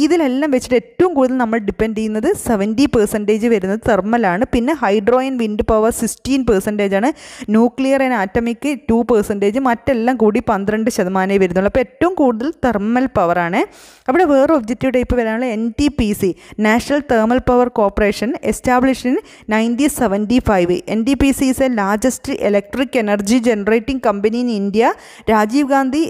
Speaker 1: ഇതിലെല്ലാം വെച്ചിട്ട് ഏറ്റവും കൂടുതൽ നമ്മൾ ഡിപ്പെൻഡ് ചെയ്യുന്നത് സെവൻറ്റി പെർസെൻറ്റേജ് വരുന്നത് തെർമലാണ് പിന്നെ hydro and wind power sixteen percentage ആണ് nuclear and atomic two percentage മറ്റെല്ലാം കൂടി പന്ത്രണ്ട് ശതമാനമേ വരുന്നുള്ളൂ അപ്പോൾ ഏറ്റവും കൂടുതൽ തെർമൽ പവറാണ് അവിടെ വേറെ ഒബ്ജക്റ്റീവ് ടൈപ്പ് വരാനുള്ള N T P C national thermal power corporation establish in nineteen seventy five in India 75. NTPC is the largest electric energy generating company in India. Rajiv Gandhi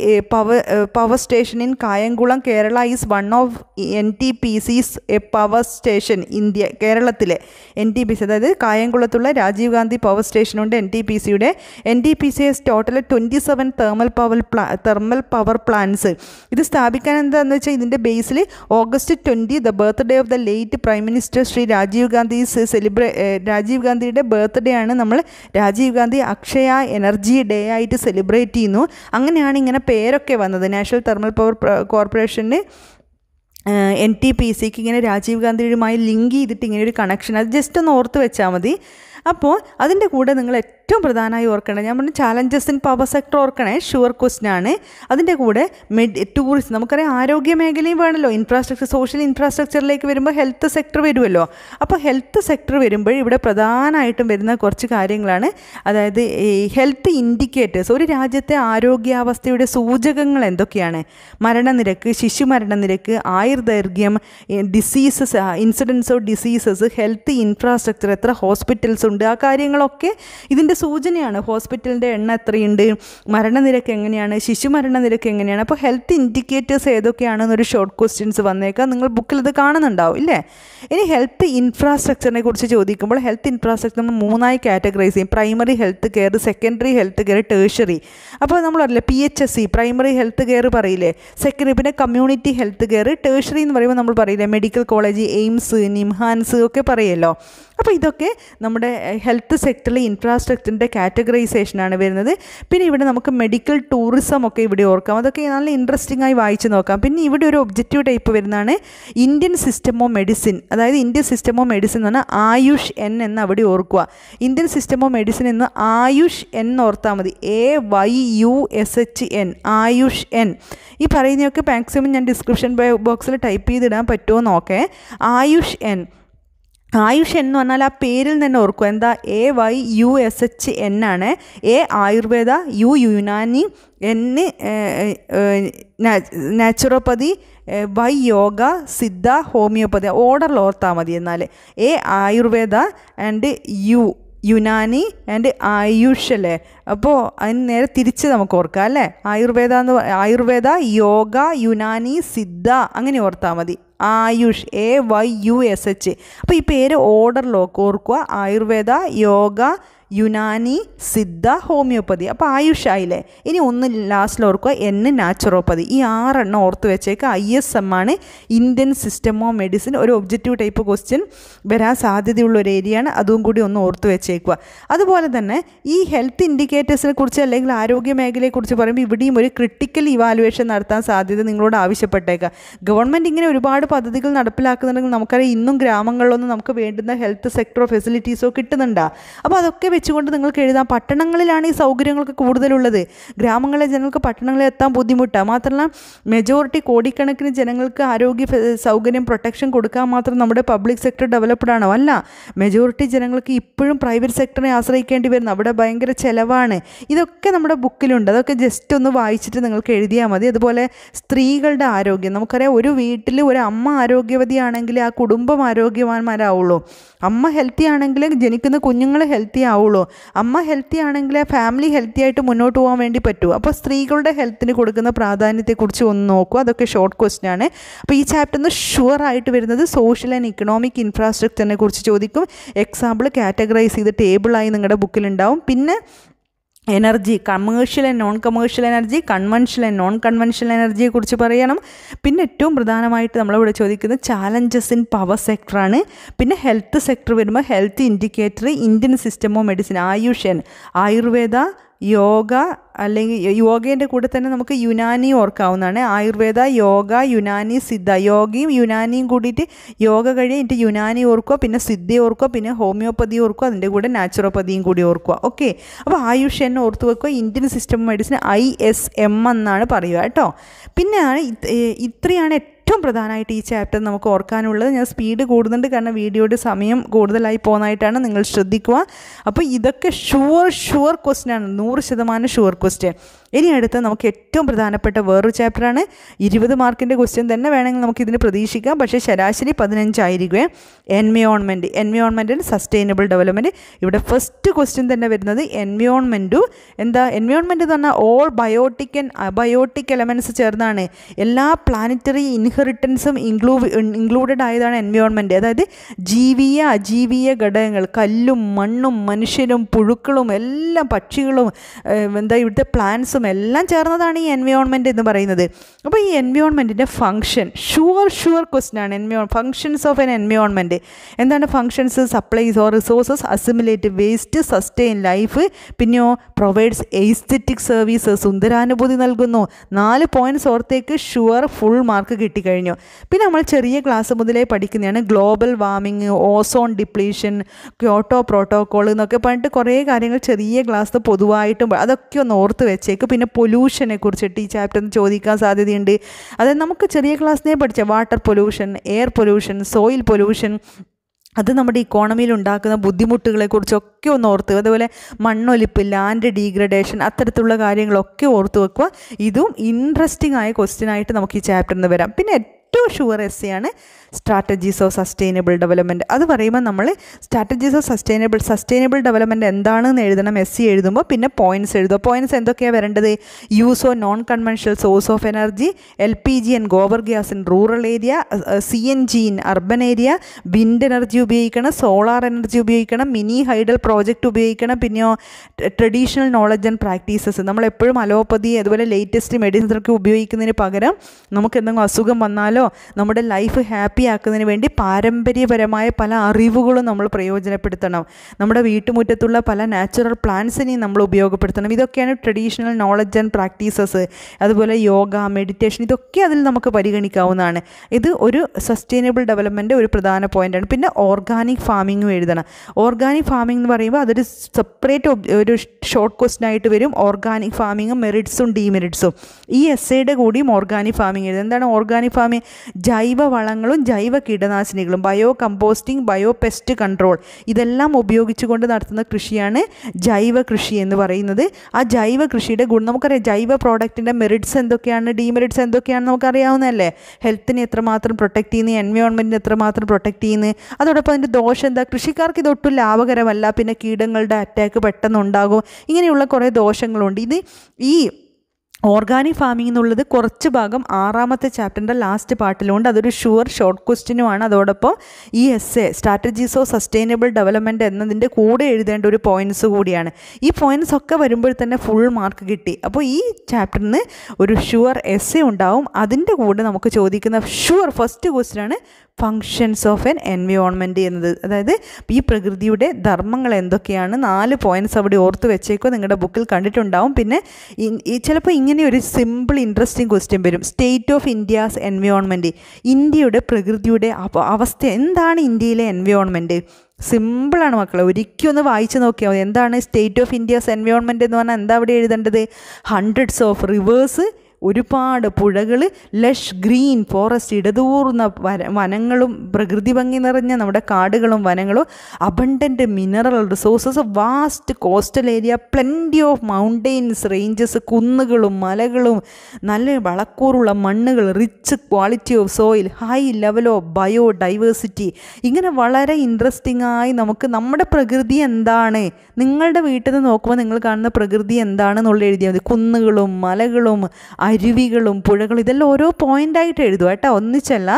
Speaker 1: power station in Kayamkulam Kerala is one of N T P C's a power station India കേരളത്തിലെ N T P C അതായത് കായംകുളത്തുള്ള Rajiv Gandhi power സ്റ്റേഷനുണ്ട് N T P സിയുടെ N T P C S total twenty seven thermal power plant thermal power plants ഇത് സ്ഥാപിക്കാൻ എന്താണെന്ന് വെച്ചാൽ ഇതിൻ്റെ ബേസിൽ August twenty the birthday of the late prime minister Shri Rajiv Gandhi celebrate Rajiv ഗാന്ധിയുടെ ബർത്ത്ഡേ ആണ് നമ്മൾ രാജീവ് ഗാന്ധി അക്ഷയ എനർജി ഡേ ആയിട്ട് സെലിബ്രേറ്റ് ചെയ്യുന്നു അങ്ങനെയാണ് ഇങ്ങനെ പേരൊക്കെ വന്നത് നാഷണൽ തെർമൽ പവർ കോർപ്പറേഷന് എൻ ടി പി സിക്ക് ഇങ്ങനെ രാജീവ് ഗാന്ധിയുമായി ലിങ്ക് ചെയ്തിട്ട് ഇങ്ങനെ ഒരു കണക്ഷൻ അത് ജസ്റ്റ് ഒന്ന് ഓർത്ത് വെച്ചാൽ മതി അപ്പോൾ അതിൻ്റെ കൂടെ നിങ്ങൾ ഏറ്റവും പ്രധാനമായി ഓർക്കണം ഞാൻ പറഞ്ഞ ചാലഞ്ചസ് ഇൻ പവർ സെക്ടർ ഓർക്കണേ ഷുവർ ക്വസ്റ്റ്യൻ ആണ് അതിൻ്റെ കൂടെ മെഡ് ടൂറിസം നമുക്കറിയാം ആരോഗ്യ മേഖലയും വേണമല്ലോ ഇൻഫ്രാസ്ട്രക്ചർ സോഷ്യൽ ഇൻഫ്രാസ്ട്രക്ചറിലേക്ക് വരുമ്പോൾ ഹെൽത്ത് സെക്ടർ വരുമല്ലോ അപ്പോൾ ഹെൽത്ത് സെക്ടർ വരുമ്പോൾ ഇവിടെ പ്രധാനമായിട്ടും വരുന്ന കുറച്ച് കാര്യങ്ങളാണ് അതായത് ഈ ഹെൽത്ത് ഇൻഡിക്കേറ്റേഴ്സ് ഒരു രാജ്യത്തെ ആരോഗ്യാവസ്ഥയുടെ സൂചകങ്ങൾ എന്തൊക്കെയാണ് മരണനിരക്ക് ശിശു മരണനിരക്ക് ആയുർദൈർഘ്യം diseases incidence of diseases health infrastructure എത്ര ഹോസ്പിറ്റൽസ് ഉണ്ട് ഉണ്ട് ആ കാര്യങ്ങളൊക്കെ ഇതിൻ്റെ സൂചനയാണ് ഹോസ്പിറ്റലിൻ്റെ എണ്ണം എത്രയുണ്ട് മരണനിരക്ക് എങ്ങനെയാണ് ശിശു മരണനിരക്ക് എങ്ങനെയാണ് അപ്പോൾ ഹെൽത്ത് ഇൻഡിക്കേറ്റേഴ്സ് ഏതൊക്കെയാണെന്നൊരു ഷോർട്ട് ക്വസ്റ്റ്യൻസ് വന്നേക്കാം നിങ്ങൾ ബുക്കിൽ ഇത് കാണുന്നുണ്ടാവും ഇല്ലേ ഇനി ഹെൽത്ത് ഇൻഫ്രാസ്ട്രക്ചറിനെ കുറിച്ച് ചോദിക്കുമ്പോൾ ഹെൽത്ത് ഇൻഫ്രാസ്ട്രക്ചർ നമ്മൾ മൂന്നായി കാറ്റഗറൈസ് ചെയ്യും primary health care secondary health care tertiary അപ്പോൾ നമ്മൾ അറിയില്ല P H S C primary health care പറയില്ലേ സെക്കൻഡറി പിന്നെ കമ്മ്യൂണിറ്റി ഹെൽത്ത് കെയർ ടേഴ്ഷറി എന്ന് പറയുമ്പോൾ നമ്മൾ പറയില്ലേ മെഡിക്കൽ കോളേജ് എയിംസ് നിംഹാൻസ് ഒക്കെ പറയല്ലോ അപ്പോൾ ഇതൊക്കെ നമ്മുടെ ഹെൽത്ത് സെക്ടറിലെ ഇൻഫ്രാസ്ട്രക്ചറിൻ്റെ കാറ്റഗറൈസേഷനാണ് വരുന്നത് പിന്നെ ഇവിടെ നമുക്ക് മെഡിക്കൽ ടൂറിസം ഒക്കെ ഇവിടെ ഓർക്കാം അതൊക്കെ നല്ല ഇൻട്രസ്റ്റിംഗ് ആയി വായിച്ച് നോക്കാം പിന്നെ ഇവിടെ ഒരു ഒബ്ജക്റ്റീവ് ടൈപ്പ് വരുന്നതാണ് ഇന്ത്യൻ സിസ്റ്റം ഓഫ് മെഡിസിൻ അതായത് ഇന്ത്യൻ സിസ്റ്റം ഓഫ് മെഡിസിൻ എന്ന് പറഞ്ഞാൽ ആയുഷ് എൻ എന്ന് അവിടെ ഓർക്കുക ഇന്ത്യൻ സിസ്റ്റം ഓഫ് മെഡിസിൻ എന്ന് ആയുഷ് എൻ ഓർത്താൽ മതി A Y U S H N AYUSH N ഈ പറയുന്നതൊക്കെ മാക്സിമം ഞാൻ ഡിസ്ക്രിപ്ഷൻ ബോക്സിൽ ടൈപ്പ് ചെയ്തിടാൻ പറ്റുമോ നോക്കേ ആയുഷ് എൻ ആയുഷ് എന്ന് പറഞ്ഞാൽ ആ പേരിൽ തന്നെ ഓർക്കുക എന്താ A Y U S H N ആണ് എ ആയുർവേദ യു യുനാനി എന്ന് naturopathy Y yoga Siddha homeopathy ഓർഡറിൽ ഓർത്താൽ മതി എന്നാൽ A Ayurveda and U Unani and AYUSH അല്ലേ അപ്പോൾ അതിന് നേരെ തിരിച്ച് നമുക്ക് ഓർക്കാം അല്ലേ ആയുർവേദ എന്ന് ആയുർവേദ യോഗ യുനാനി സിദ്ധ അങ്ങനെ ഓർത്താൽ മതി AYUSH A Y U S H അപ്പോൾ ഈ പേര് ഓർഡറിലൊക്കെ ഓർക്കുക ആയുർവേദ യോഗ യുനാനി സിദ്ധ ഹോമിയോപ്പതി അപ്പോൾ ആയുഷായില്ലേ ഇനി ഒന്ന് ലാസ്റ്റിൽ ഓർക്കുക എൻ നാച്ചുറോപ്പതി ഈ ആറെണ്ണം ഓർത്ത് വെച്ചേക്ക് ഐ എസ് എം ആണ് ഇന്ത്യൻ സിസ്റ്റം ഓഫ് മെഡിസിൻ ഒരു ഒബ്ജക്റ്റീവ് ടൈപ്പ് ക്വസ്റ്റ്യൻ വരാൻ സാധ്യതയുള്ള ഒരു ഏരിയയാണ് അതും കൂടി ഒന്ന് ഓർത്ത് വെച്ചേക്കുക അതുപോലെ തന്നെ ഈ ഹെൽത്ത് ഇൻഡിക്കേറ്റേഴ്സിനെ കുറിച്ച് അല്ലെങ്കിൽ ആരോഗ്യ മേഖലയെക്കുറിച്ച് പറയുമ്പോൾ ഇവിടെയും ഒരു ക്രിട്ടിക്കൽ ഇവാലുവേഷൻ നടത്താൻ സാധ്യത നിങ്ങളോട് ആവശ്യപ്പെട്ടേക്കുക ഗവൺമെൻറ് ഇങ്ങനെ ഒരുപാട് പദ്ധതികൾ നടപ്പിലാക്കുന്നുണ്ടെങ്കിൽ നമുക്കറിയാം ഇന്നും ഗ്രാമങ്ങളിലൊന്നും നമുക്ക് വേണ്ടുന്ന ഹെൽത്ത് സെക്ടറോ ഫെസിലിറ്റീസോ കിട്ടുന്നുണ്ടോ അപ്പോൾ അതൊക്കെ വെച്ചുകൊണ്ട് നിങ്ങൾക്ക് എഴുതാം പട്ടണങ്ങളിലാണ് ഈ സൗകര്യങ്ങൾക്ക് കൂടുതലുള്ളത് ഗ്രാമങ്ങളിലെ ജനങ്ങൾക്ക് പട്ടണങ്ങളിൽ എത്താൻ ബുദ്ധിമുട്ടാണ് മാത്രമല്ല മെജോറിറ്റി കോടിക്കണക്കിന് ജനങ്ങൾക്ക് ആരോഗ്യ സൗകര്യം പ്രൊട്ടക്ഷൻ കൊടുക്കാൻ മാത്രം നമ്മുടെ പബ്ലിക് സെക്ടർ ഡെവലപ്ഡ് ആണോ അല്ല മെജോറിറ്റി ജനങ്ങൾക്ക് ഇപ്പോഴും പ്രൈവറ്റ് സെക്ടറിനെ ആശ്രയിക്കേണ്ടി വരുന്നു അവിടെ ഭയങ്കര ചിലവാണ് ഇതൊക്കെ നമ്മുടെ ബുക്കിലുണ്ട് അതൊക്കെ ജസ്റ്റ് ഒന്ന് വായിച്ചിട്ട് നിങ്ങൾക്ക് എഴുതിയാൽ മതി അതുപോലെ സ്ത്രീകളുടെ ആരോഗ്യം നമുക്കറിയാം ഒരു വീട്ടിൽ ഒരു അമ്മ ആരോഗ്യവതിയാണെങ്കിൽ ആ കുടുംബം ആരോഗ്യവാന്മാരാവുള്ളൂ അമ്മ ഹെൽത്തി ആണെങ്കിൽ ജനിക്കുന്ന കുഞ്ഞുങ്ങൾ ഹെൽത്തി ആവുള്ളൂ ഉണ്ടാവുള്ളൂ അമ്മ ഹെൽത്തി ആണെങ്കിൽ ഫാമിലി ഹെൽത്തി ആയിട്ട് മുന്നോട്ട് പോകാൻ വേണ്ടി പറ്റൂ അപ്പോൾ സ്ത്രീകളുടെ ഹെൽത്തിന് കൊടുക്കുന്ന പ്രാധാന്യത്തെക്കുറിച്ച് ഒന്ന് നോക്കൂ അതൊക്കെ ഷോർട്ട് ക്വസ്റ്റ്യൻ ആണ് അപ്പോൾ ഈ ചാപ്റ്ററിൽ ഷുവർ ആയിട്ട് വരുന്നത് സോഷ്യൽ ആൻഡ് ഇക്കണോമിക് ഇൻഫ്രാസ്ട്രക്ചറിനെ കുറിച്ച് ചോദിക്കും എക്സാമ്പിൾ കാറ്റഗറൈസ് ചെയ്ത് ടേബിളായി നിങ്ങളുടെ ബുക്കിലുണ്ടാവും പിന്നെ energy commercial and non commercial energy conventional and non conventional എനർജിയെ കുറിച്ച് പറയണം പിന്നെ ഏറ്റവും പ്രധാനമായിട്ട് നമ്മളിവിടെ ചോദിക്കുന്നത് ചാലഞ്ചസ് ഇൻ പവർ സെക്ടറാണ് പിന്നെ ഹെൽത്ത് സെക്ടർ വരുമ്പോൾ health indicator Indian system of medicine ആയുഷൻ ആയുർവേദ യോഗ അല്ലെങ്കിൽ യോഗേൻ്റെ കൂടെ തന്നെ നമുക്ക് യുനാനി ഓർക്കാവുന്നതാണ് ആയുർവേദ യോഗ യുനാനി സിദ്ധ യോഗയും യുനാനിയും കൂടിയിട്ട് യോഗ കഴിയും എൻ്റെ യുനാനി ഓർക്കുക പിന്നെ സിദ്ധി ഓർക്കുക പിന്നെ ഹോമിയോപ്പതി ഓർക്കുക അതിൻ്റെ കൂടെ നാച്ചുറോപ്പതിയും കൂടി ഓർക്കുക ഓക്കെ അപ്പോൾ ആയുഷ് എന്നെ ഓർത്ത് വെക്കുക Indian system medicine I S M എന്നാണ് പറയുക കേട്ടോ പിന്നെയാണ് ഇത്രയാണ് ഏറ്റവും പ്രധാനമായിട്ട് ഈ ചാപ്റ്റർ നമുക്ക് ഓർക്കാനുള്ളത് ഞാൻ സ്പീഡ് കൂടുന്നുണ്ട് കാരണം വീഡിയോയുടെ സമയം കൂടുതലായി പോകുന്നതായിട്ടാണ് നിങ്ങൾ ശ്രദ്ധിക്കുക അപ്പോൾ ഇതൊക്കെ ഷുവർ ഷുവർ ക്വസ്റ്റ്യൻ ആണ് നൂറ് ശതമാനം ഷുവർ ക്വസ്റ്റ്യൻ ഇനി അടുത്ത് നമുക്ക് ഏറ്റവും പ്രധാനപ്പെട്ട വേറൊരു ചാപ്റ്ററാണ് ഇരുപത് മാർക്കിൻ്റെ ക്വസ്റ്റ്യൻ തന്നെ വേണമെങ്കിൽ നമുക്ക് ഇതിന് പ്രതീക്ഷിക്കാം പക്ഷേ ശരാശരി പതിനഞ്ചായിരിക്കുമേ എൻവയോൺമെൻറ്റ് എൻവയോൺമെൻറ്റിൽ സസ്റ്റൈനബിൾ ഡെവലപ്മെൻറ്റ് ഇവിടെ ഫസ്റ്റ് ക്വസ്റ്റ്യൻ തന്നെ വരുന്നത് എൻവയോൺമെൻറ്റും എന്താ എൻവിയോൺമെൻ്റ് എന്ന് പറഞ്ഞാൽ all biotic and abiotic elements ചേർന്നാണ് എല്ലാ പ്ലാനറ്ററി ഇൻഹെറിറ്റൻസും ഇൻക്ലൂ ഇൻക്ലൂഡഡ് ആയതാണ് എൻവിയോൺമെൻറ്റ് അതായത് ജീവിയ അജീവിയ ഘടകങ്ങൾ കല്ലും മണ്ണും മനുഷ്യരും പുഴുക്കളും എല്ലാം പക്ഷികളും എന്താ ഇവിടുത്തെ പ്ലാന്റ്സ് പ്ലാന്റ്സും എല്ലാം ചേർന്നതാണ് ഈ എൻവയോൺമെൻറ്റ് എന്ന് പറയുന്നത് അപ്പോൾ ഈ എൻവയോൺമെൻറ്റിൻ്റെ ഫംഗ്ഷൻ ഷുവർ ഷുവർ ക്വസ്റ്റൻ ആണ് എൻവിയോ ഫങ്ഷൻസ് ഓഫ് എൻ എൻവയോൺമെൻറ്റ് എന്താണ് functions supplies or resources assimilate waste sustain life പിന്നെയോ പ്രൊവൈഡ്സ് എയ്സ്തെറ്റിക് സർവീസ് സുന്ദരാനുഭൂതി നൽകുന്നു നാല് പോയിൻറ്റ്സ് ഓർത്തേക്ക് ഷുവർ ഫുൾ മാർക്ക് കിട്ടിക്കഴിഞ്ഞു പിന്നെ നമ്മൾ ചെറിയ ക്ലാസ് മുതലേ പഠിക്കുന്നതാണ് global warming ozone depletion Kyoto protocol എന്നൊക്കെ പറഞ്ഞിട്ട് കുറേ കാര്യങ്ങൾ ചെറിയ ക്ലാസ് പൊതുവായിട്ടും അതൊക്കെ ഒന്ന് ഓർത്ത് വെച്ചേക്ക് പിന്നെ പൊല്യൂഷനെ കുറിച്ചിട്ട് ഈ ചാപ്റ്ററിൽ ചോദിക്കാൻ സാധ്യതയുണ്ട് അതായത് നമുക്ക് ചെറിയ ക്ലാസ്സിനെ പഠിച്ച water pollution air pollution soil pollution അത് നമ്മുടെ ഇക്കോണമിയിൽ ഉണ്ടാക്കുന്ന ബുദ്ധിമുട്ടുകളെക്കുറിച്ചൊക്കെ ഒന്ന് ഓർത്ത് അതുപോലെ മണ്ണൊലിപ്പ് ലാൻഡ് ഡീഗ്രഡേഷൻ അത്തരത്തിലുള്ള കാര്യങ്ങളൊക്കെ ഓർത്ത് വെക്കുക ഇതും ഇൻട്രസ്റ്റിംഗ് ആയ ക്വസ്റ്റ്യൻ ആയിട്ട് നമുക്ക് ഈ ചാപ്റ്ററിൽ നിന്ന് വരാം പിന്നെ ഏറ്റവും ഷുവർ ആണ് സ്ട്രാറ്റജീസ് ഓഫ് സസ്റ്റൈനബിൾ ഡെവലപ്മെൻറ്റ് അത് പറയുമ്പോൾ നമ്മൾ strategies of sustainable sustainable development എന്താണെന്ന് എഴുതണം എസ് സി എഴുതുമ്പോൾ പിന്നെ പോയിൻറ്റ്സ് എഴുതുക പോയിൻറ്റ്സ് എന്തൊക്കെയാണ് വരേണ്ടത് use of non conventional source of energy L P G and gobar gas in rural area C N G in urban area wind energy ഉപയോഗിക്കണം solar energy ഉപയോഗിക്കണം mini hydel project ഉപയോഗിക്കണം പിന്നെയോ traditional knowledge and practices നമ്മളെപ്പോഴും allopathy അതുപോലെ latest മെഡിസിനൊക്കെ ഉപയോഗിക്കുന്നതിന് പകരം നമുക്ക് എന്തെങ്കിലും അസുഖം വന്നാലോ ചെയ്യാമല്ലോ നമ്മുടെ ലൈഫ് ഹാപ്പി ആക്കുന്നതിന് വേണ്ടി പാരമ്പര്യപരമായ പല അറിവുകളും നമ്മൾ പ്രയോജനപ്പെടുത്തണം നമ്മുടെ വീട്ടുമുറ്റത്തുള്ള പല നാച്ചുറൽ പ്ലാന്റ്സിനെയും നമ്മൾ ഉപയോഗപ്പെടുത്തണം ഇതൊക്കെയാണ് ട്രഡീഷണൽ നോളജ് ആൻഡ് പ്രാക്ടീസസ് അതുപോലെ യോഗ മെഡിറ്റേഷൻ ഇതൊക്കെ അതിൽ നമുക്ക് പരിഗണിക്കാവുന്നതാണ് ഇത് ഒരു സസ്റ്റൈനബിൾ ഡെവലപ്മെൻ്റ് ഒരു പ്രധാന പോയിൻ്റാണ് പിന്നെ ഓർഗാനിക് ഫാമിങ്ങും എഴുതണം ഓർഗാനിക് ഫാമിംഗ് എന്ന് പറയുമ്പോൾ അതൊരു സെപ്പറേറ്റ് ഒരു ഷോർട്ട് ക്വസ്റ്റൻ ആയിട്ട് വരും ഓർഗാനിക് ഫാമിങ്ങും മെറിറ്റ്സും ഡിമെറിറ്റ്സും ഈ ഐയുടെ കൂടിയും ഓർഗാനിക് ഫാമിംഗ് എഴുതും എന്താണ് ഓർഗാനിക് ഫാമിംഗ് ജൈവ വളങ്ങളും ജൈവ കീടനാശിനികളും bio composting bio pest control ഇതെല്ലാം ഉപയോഗിച്ചുകൊണ്ട് നടത്തുന്ന കൃഷിയാണ് ജൈവ കൃഷി എന്ന് പറയുന്നത് ആ ജൈവ കൃഷിയുടെ ഗുണം നമുക്കറിയാം ജൈവ പ്രോഡക്റ്റിൻ്റെ മെറിറ്റ്സ് എന്തൊക്കെയാണ് ഡിമെറിറ്റ്സ് എന്തൊക്കെയാണ് നമുക്കറിയാവുന്നതല്ലേ ഹെൽത്തിനെ എത്രമാത്രം പ്രൊട്ടക്റ്റ് ചെയ്യുന്നു എൻവയോൺമെൻറ്റിനെ എത്രമാത്രം പ്രൊട്ടക്റ്റ് ചെയ്യുന്നു അതോടൊപ്പം അതിൻ്റെ ദോഷം എന്താ കൃഷിക്കാർക്ക് ഇതൊട്ടും ലാഭകരമല്ല പിന്നെ കീടങ്ങളുടെ അറ്റാക്ക് പെട്ടെന്ന് ഇങ്ങനെയുള്ള കുറേ ദോഷങ്ങളുണ്ട് ഇത് ഈ ഓർഗാനിക് ഫാമിംഗ് എന്നുള്ളത് കുറച്ച് ഭാഗം ആറാമത്തെ ചാപ്റ്ററിൻ്റെ ലാസ്റ്റ് പാർട്ടിലുണ്ട് അതൊരു ഷുവർ ഷോർട്ട് ക്വസ്റ്റ്യനുമാണ് അതോടൊപ്പം ഈ S A strategies of sustainable development എന്നതിൻ്റെ കൂടെ എഴുതേണ്ട ഒരു പോയിൻറ്റ്സ് കൂടിയാണ് ഈ പോയിൻറ്റ്സ് ഒക്കെ വരുമ്പോൾ തന്നെ ഫുൾ മാർക്ക് കിട്ടി അപ്പോൾ ഈ ചാപ്റ്ററിന് ഒരു ഷുവർ എസ് എ ഉണ്ടാവും അതിൻ്റെ കൂടെ നമുക്ക് ചോദിക്കുന്ന ഷുവർ ഫസ്റ്റ് ക്വസ്റ്റിനാണ് ഫങ്ഷൻസ് ഓഫ് എൻ എൻവിയോൺമെൻറ്റ് എന്നത് അതായത് ഈ പ്രകൃതിയുടെ ധർമ്മങ്ങൾ എന്തൊക്കെയാണ് നാല് പോയിൻറ്റ്സ് അവിടെ ഓർത്ത് വെച്ചേക്കോ നിങ്ങളുടെ ബുക്കിൽ കണ്ടിട്ടുണ്ടാവും പിന്നെ ഈ ചിലപ്പോൾ ഇങ്ങനെ ഒരു സിമ്പിൾ ഇൻട്രസ്റ്റിംഗ് ക്വസ്റ്റ്യൻ വരും സ്റ്റേറ്റ് ഓഫ് ഇന്ത്യാസ് എൻവിയോൺമെൻറ്റ് ഇന്ത്യയുടെ പ്രകൃതിയുടെ അവസ്ഥ എന്താണ് ഇന്ത്യയിലെ എൻവിയോൺമെൻറ്റ് സിമ്പിളാണ് മക്കളെ ഒരിക്കലും ഒന്ന് വായിച്ചു നോക്കിയാൽ മതി എന്താണ് സ്റ്റേറ്റ് ഓഫ് ഇന്ത്യാസ് എൻവിയോൺമെൻറ്റ് എന്ന് പറഞ്ഞാൽ എന്താ അവിടെ എഴുതേണ്ടത് ഹൺഡ്രഡ്സ് ഓഫ് റിവേഴ്സ് ഒരുപാട് പുഴകൾ ലഷ് ഗ്രീൻ ഫോറസ്റ്റ് ഇടതൂർന്ന വനങ്ങളും പ്രകൃതി ഭംഗി നിറഞ്ഞ നമ്മുടെ കാടുകളും വനങ്ങളും abundant mineral resources vast coastal area plenty of mountains ranges കുന്നുകളും മലകളും നല്ല വളക്കൂറുള്ള മണ്ണുകൾ rich quality of soil high level of biodiversity ഇങ്ങനെ വളരെ ഇൻട്രസ്റ്റിംഗ് ആയി നമുക്ക് നമ്മുടെ പ്രകൃതി എന്താണ് നിങ്ങളുടെ വീട്ടിൽ നിന്ന് നോക്കുമ്പോൾ നിങ്ങൾ കാണുന്ന പ്രകൃതി എന്താണെന്നുള്ള എഴുതിയാൽ മതി കുന്നുകളും മലകളും അരുവികളും പുഴകളും ഇതെല്ലാം ഓരോ പോയിൻ്റായിട്ട് എഴുതുക കേട്ടോ ഒന്നിച്ചല്ല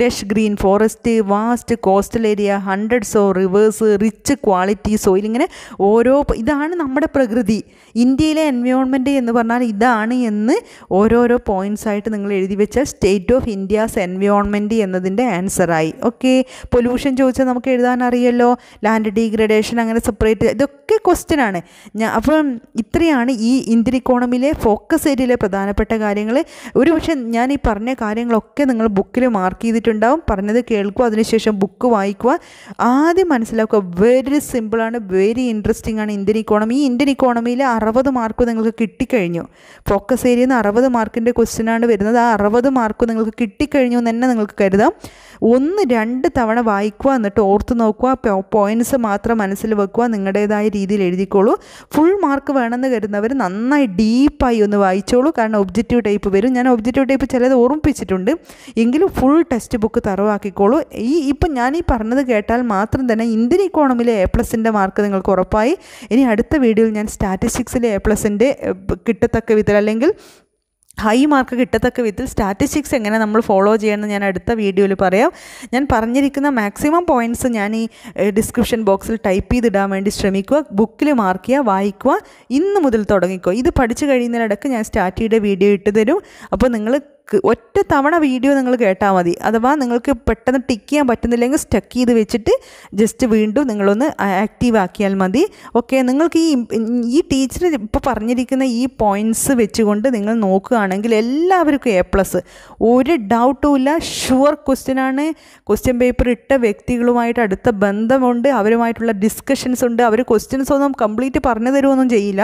Speaker 1: lush green forest vast coastal area hundred so rivers rich quality soil ഇങ്ങനെ ഓരോ ഇതാണ് നമ്മുടെ പ്രകൃതി ഇന്ത്യയിലെ എൻവയോൺമെൻറ്റ് എന്ന് പറഞ്ഞാൽ ഇതാണ് എന്ന് ഓരോരോ പോയിൻറ്റ്സ് ആയിട്ട് നിങ്ങൾ എഴുതി വെച്ച സ്റ്റേറ്റ് ഓഫ് ഇന്ത്യാസ് എൻവയോൺമെൻറ്റ് എന്നതിൻ്റെ ആൻസറായി ഓക്കെ പൊല്യൂഷൻ ചോദിച്ചാൽ നമുക്ക് എഴുതാൻ അറിയല്ലോ ലാൻഡ് ഡീഗ്രഡേഷൻ അങ്ങനെ സെപ്പറേറ്റ് ഇതൊക്കെ ക്വസ്റ്റ്യൻ ആണ് ഞാൻ അപ്പം ഇത്രയാണ് ഈ ഇന്ത്യൻ ഇക്കോണമിയിലെ ഫോക്കസ് ഏരിയയിലെ പ്രധാനപ്പെട്ട കാര്യങ്ങൾ ഒരു പക്ഷേ ഞാൻ ഈ പറഞ്ഞ കാര്യങ്ങളൊക്കെ നിങ്ങൾ ബുക്കിൽ മാർക്ക് ചെയ്തിട്ട് എഴുതിയിട്ടുണ്ടാവും പറഞ്ഞത് കേൾക്കുക അതിനുശേഷം ബുക്ക് വായിക്കുക ആദ്യം മനസ്സിലാക്കുക വെരി സിമ്പിളാണ് വെരി ഇൻട്രസ്റ്റിംഗ് ആണ് ഇന്ത്യൻ ഇക്കോണമി ഈ ഇന്ത്യൻ ഇക്കോണമിയിൽ അറുപത് മാർക്ക് നിങ്ങൾക്ക് കിട്ടിക്കഴിഞ്ഞു ഫോക്കസ് ഏരിയയിൽ നിന്ന് അറുപത് മാർക്കിൻ്റെ ആണ് വരുന്നത് ആ അറുപത് മാർക്ക് നിങ്ങൾക്ക് കിട്ടിക്കഴിഞ്ഞു എന്ന് തന്നെ നിങ്ങൾക്ക് കരുതാം ഒന്ന് രണ്ട് തവണ വായിക്കുക എന്നിട്ട് ഓർത്ത് നോക്കുക പോയിൻറ്റ്സ് മാത്രം മനസ്സിൽ വെക്കുക നിങ്ങളുടേതായ രീതിയിൽ എഴുതിക്കോളൂ ഫുൾ മാർക്ക് വേണമെന്ന് കരുതുന്നവർ നന്നായി ഡീപ്പായി ഒന്ന് വായിച്ചോളൂ കാരണം ഒബ്ജക്റ്റീവ് ടൈപ്പ് വരും ഞാൻ ഒബ്ജക്റ്റീവ് ടൈപ്പ് ചിലത് ഓർമ്മിപ്പിച്ചിട്ടുണ്ട് എങ്കിലും ഫുൾ ടെസ്റ്റ് ടെക്സ്റ്റ് ബുക്ക് തറവാക്കിക്കോളൂ ഈ ഇപ്പം ഞാൻ ഈ പറഞ്ഞത് കേട്ടാൽ മാത്രം തന്നെ ഇന്ത്യൻ ഇക്കോണമിയിലെ എ പ്ലസിൻ്റെ മാർക്ക് നിങ്ങൾക്ക് ഉറപ്പായി ഇനി അടുത്ത വീഡിയോയിൽ ഞാൻ സ്റ്റാറ്റിസ്റ്റിക്സിലെ എ പ്ലസിൻ്റെ കിട്ടത്തക്ക വിധത്തിൽ അല്ലെങ്കിൽ ഹൈ മാർക്ക് കിട്ടത്തക്ക വിധത്തിൽ സ്റ്റാറ്റിസ്റ്റിക്സ് എങ്ങനെ നമ്മൾ ഫോളോ ചെയ്യണമെന്ന് ഞാൻ അടുത്ത വീഡിയോയിൽ പറയാം ഞാൻ പറഞ്ഞിരിക്കുന്ന മാക്സിമം പോയിൻറ്റ്സ് ഞാൻ ഈ ഡിസ്ക്രിപ്ഷൻ ബോക്സിൽ ടൈപ്പ് ചെയ്തിടാൻ വേണ്ടി ശ്രമിക്കുക ബുക്കിൽ മാർക്ക് ചെയ്യുക വായിക്കുക ഇന്ന് മുതൽ തുടങ്ങിക്കോ ഇത് പഠിച്ചു കഴിയുന്നതിനിടക്ക് ഞാൻ സ്റ്റാറ്റിയുടെ വീഡിയോ ഇട്ട് തരും അപ്പോൾ നിങ്ങൾ ഒറ്റ തവണ വീഡിയോ നിങ്ങൾ കേട്ടാൽ മതി അഥവാ നിങ്ങൾക്ക് പെട്ടെന്ന് ടിക്ക് ചെയ്യാൻ പറ്റുന്നില്ലെങ്കിൽ സ്റ്റക്ക് ചെയ്ത് വെച്ചിട്ട് ജസ്റ്റ് വീണ്ടും നിങ്ങളൊന്ന് ആക്റ്റീവ് ആക്കിയാൽ മതി ഓക്കെ നിങ്ങൾക്ക് ഈ ഈ ടീച്ചർ ഇപ്പോൾ പറഞ്ഞിരിക്കുന്ന ഈ പോയിൻറ്റ്സ് വെച്ചുകൊണ്ട് നിങ്ങൾ നോക്കുകയാണെങ്കിൽ എല്ലാവർക്കും എ പ്ലസ് ഒരു ഡൗട്ടും ഇല്ല ഷുവർ ക്വസ്റ്റ്യനാണ് ക്വസ്റ്റ്യൻ പേപ്പർ ഇട്ട വ്യക്തികളുമായിട്ട് അടുത്ത ബന്ധമുണ്ട് അവരുമായിട്ടുള്ള ഡിസ്കഷൻസ് ഉണ്ട് അവർ ക്വസ്റ്റ്യൻസ് ഒന്നും കംപ്ലീറ്റ് പറഞ്ഞു തരുമൊന്നും ചെയ്യില്ല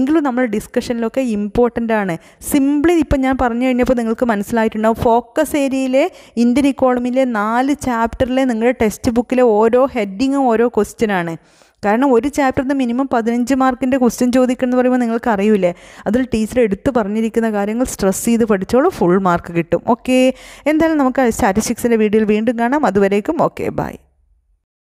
Speaker 1: എങ്കിലും നമ്മൾ ഡിസ്കഷനിലൊക്കെ ഇമ്പോർട്ടൻ്റ് ആണ് സിംപ്ലി ഇപ്പം ഞാൻ പറഞ്ഞു കഴിഞ്ഞപ്പോൾ നിങ്ങൾക്ക് നിങ്ങൾക്ക് മനസ്സിലായിട്ടുണ്ടാവും ഫോക്കസ് ഏരിയയിലെ ഇന്ത്യൻ ഇക്കോണമിയിലെ നാല് ചാപ്റ്ററിലെ നിങ്ങളുടെ ടെക്സ്റ്റ് ബുക്കിലെ ഓരോ ഹെഡിങ്ങും ഓരോ ക്വസ്റ്റ്യനാണ് കാരണം ഒരു ചാപ്റ്ററിന് മിനിമം പതിനഞ്ച് മാർക്കിൻ്റെ ക്വസ്റ്റ്യൻ ചോദിക്കണമെന്ന് പറയുമ്പോൾ നിങ്ങൾക്ക് അറിയില്ലേ അതിൽ ടീച്ചർ എടുത്ത് പറഞ്ഞിരിക്കുന്ന കാര്യങ്ങൾ സ്ട്രെസ് ചെയ്ത് പഠിച്ചോളൂ ഫുൾ മാർക്ക് കിട്ടും ഓക്കെ എന്തായാലും നമുക്ക് സ്റ്റാറ്റിസ്റ്റിക്സിൻ്റെ വീഡിയോയിൽ വീണ്ടും കാണാം അതുവരേക്കും ഓക്കെ ബൈ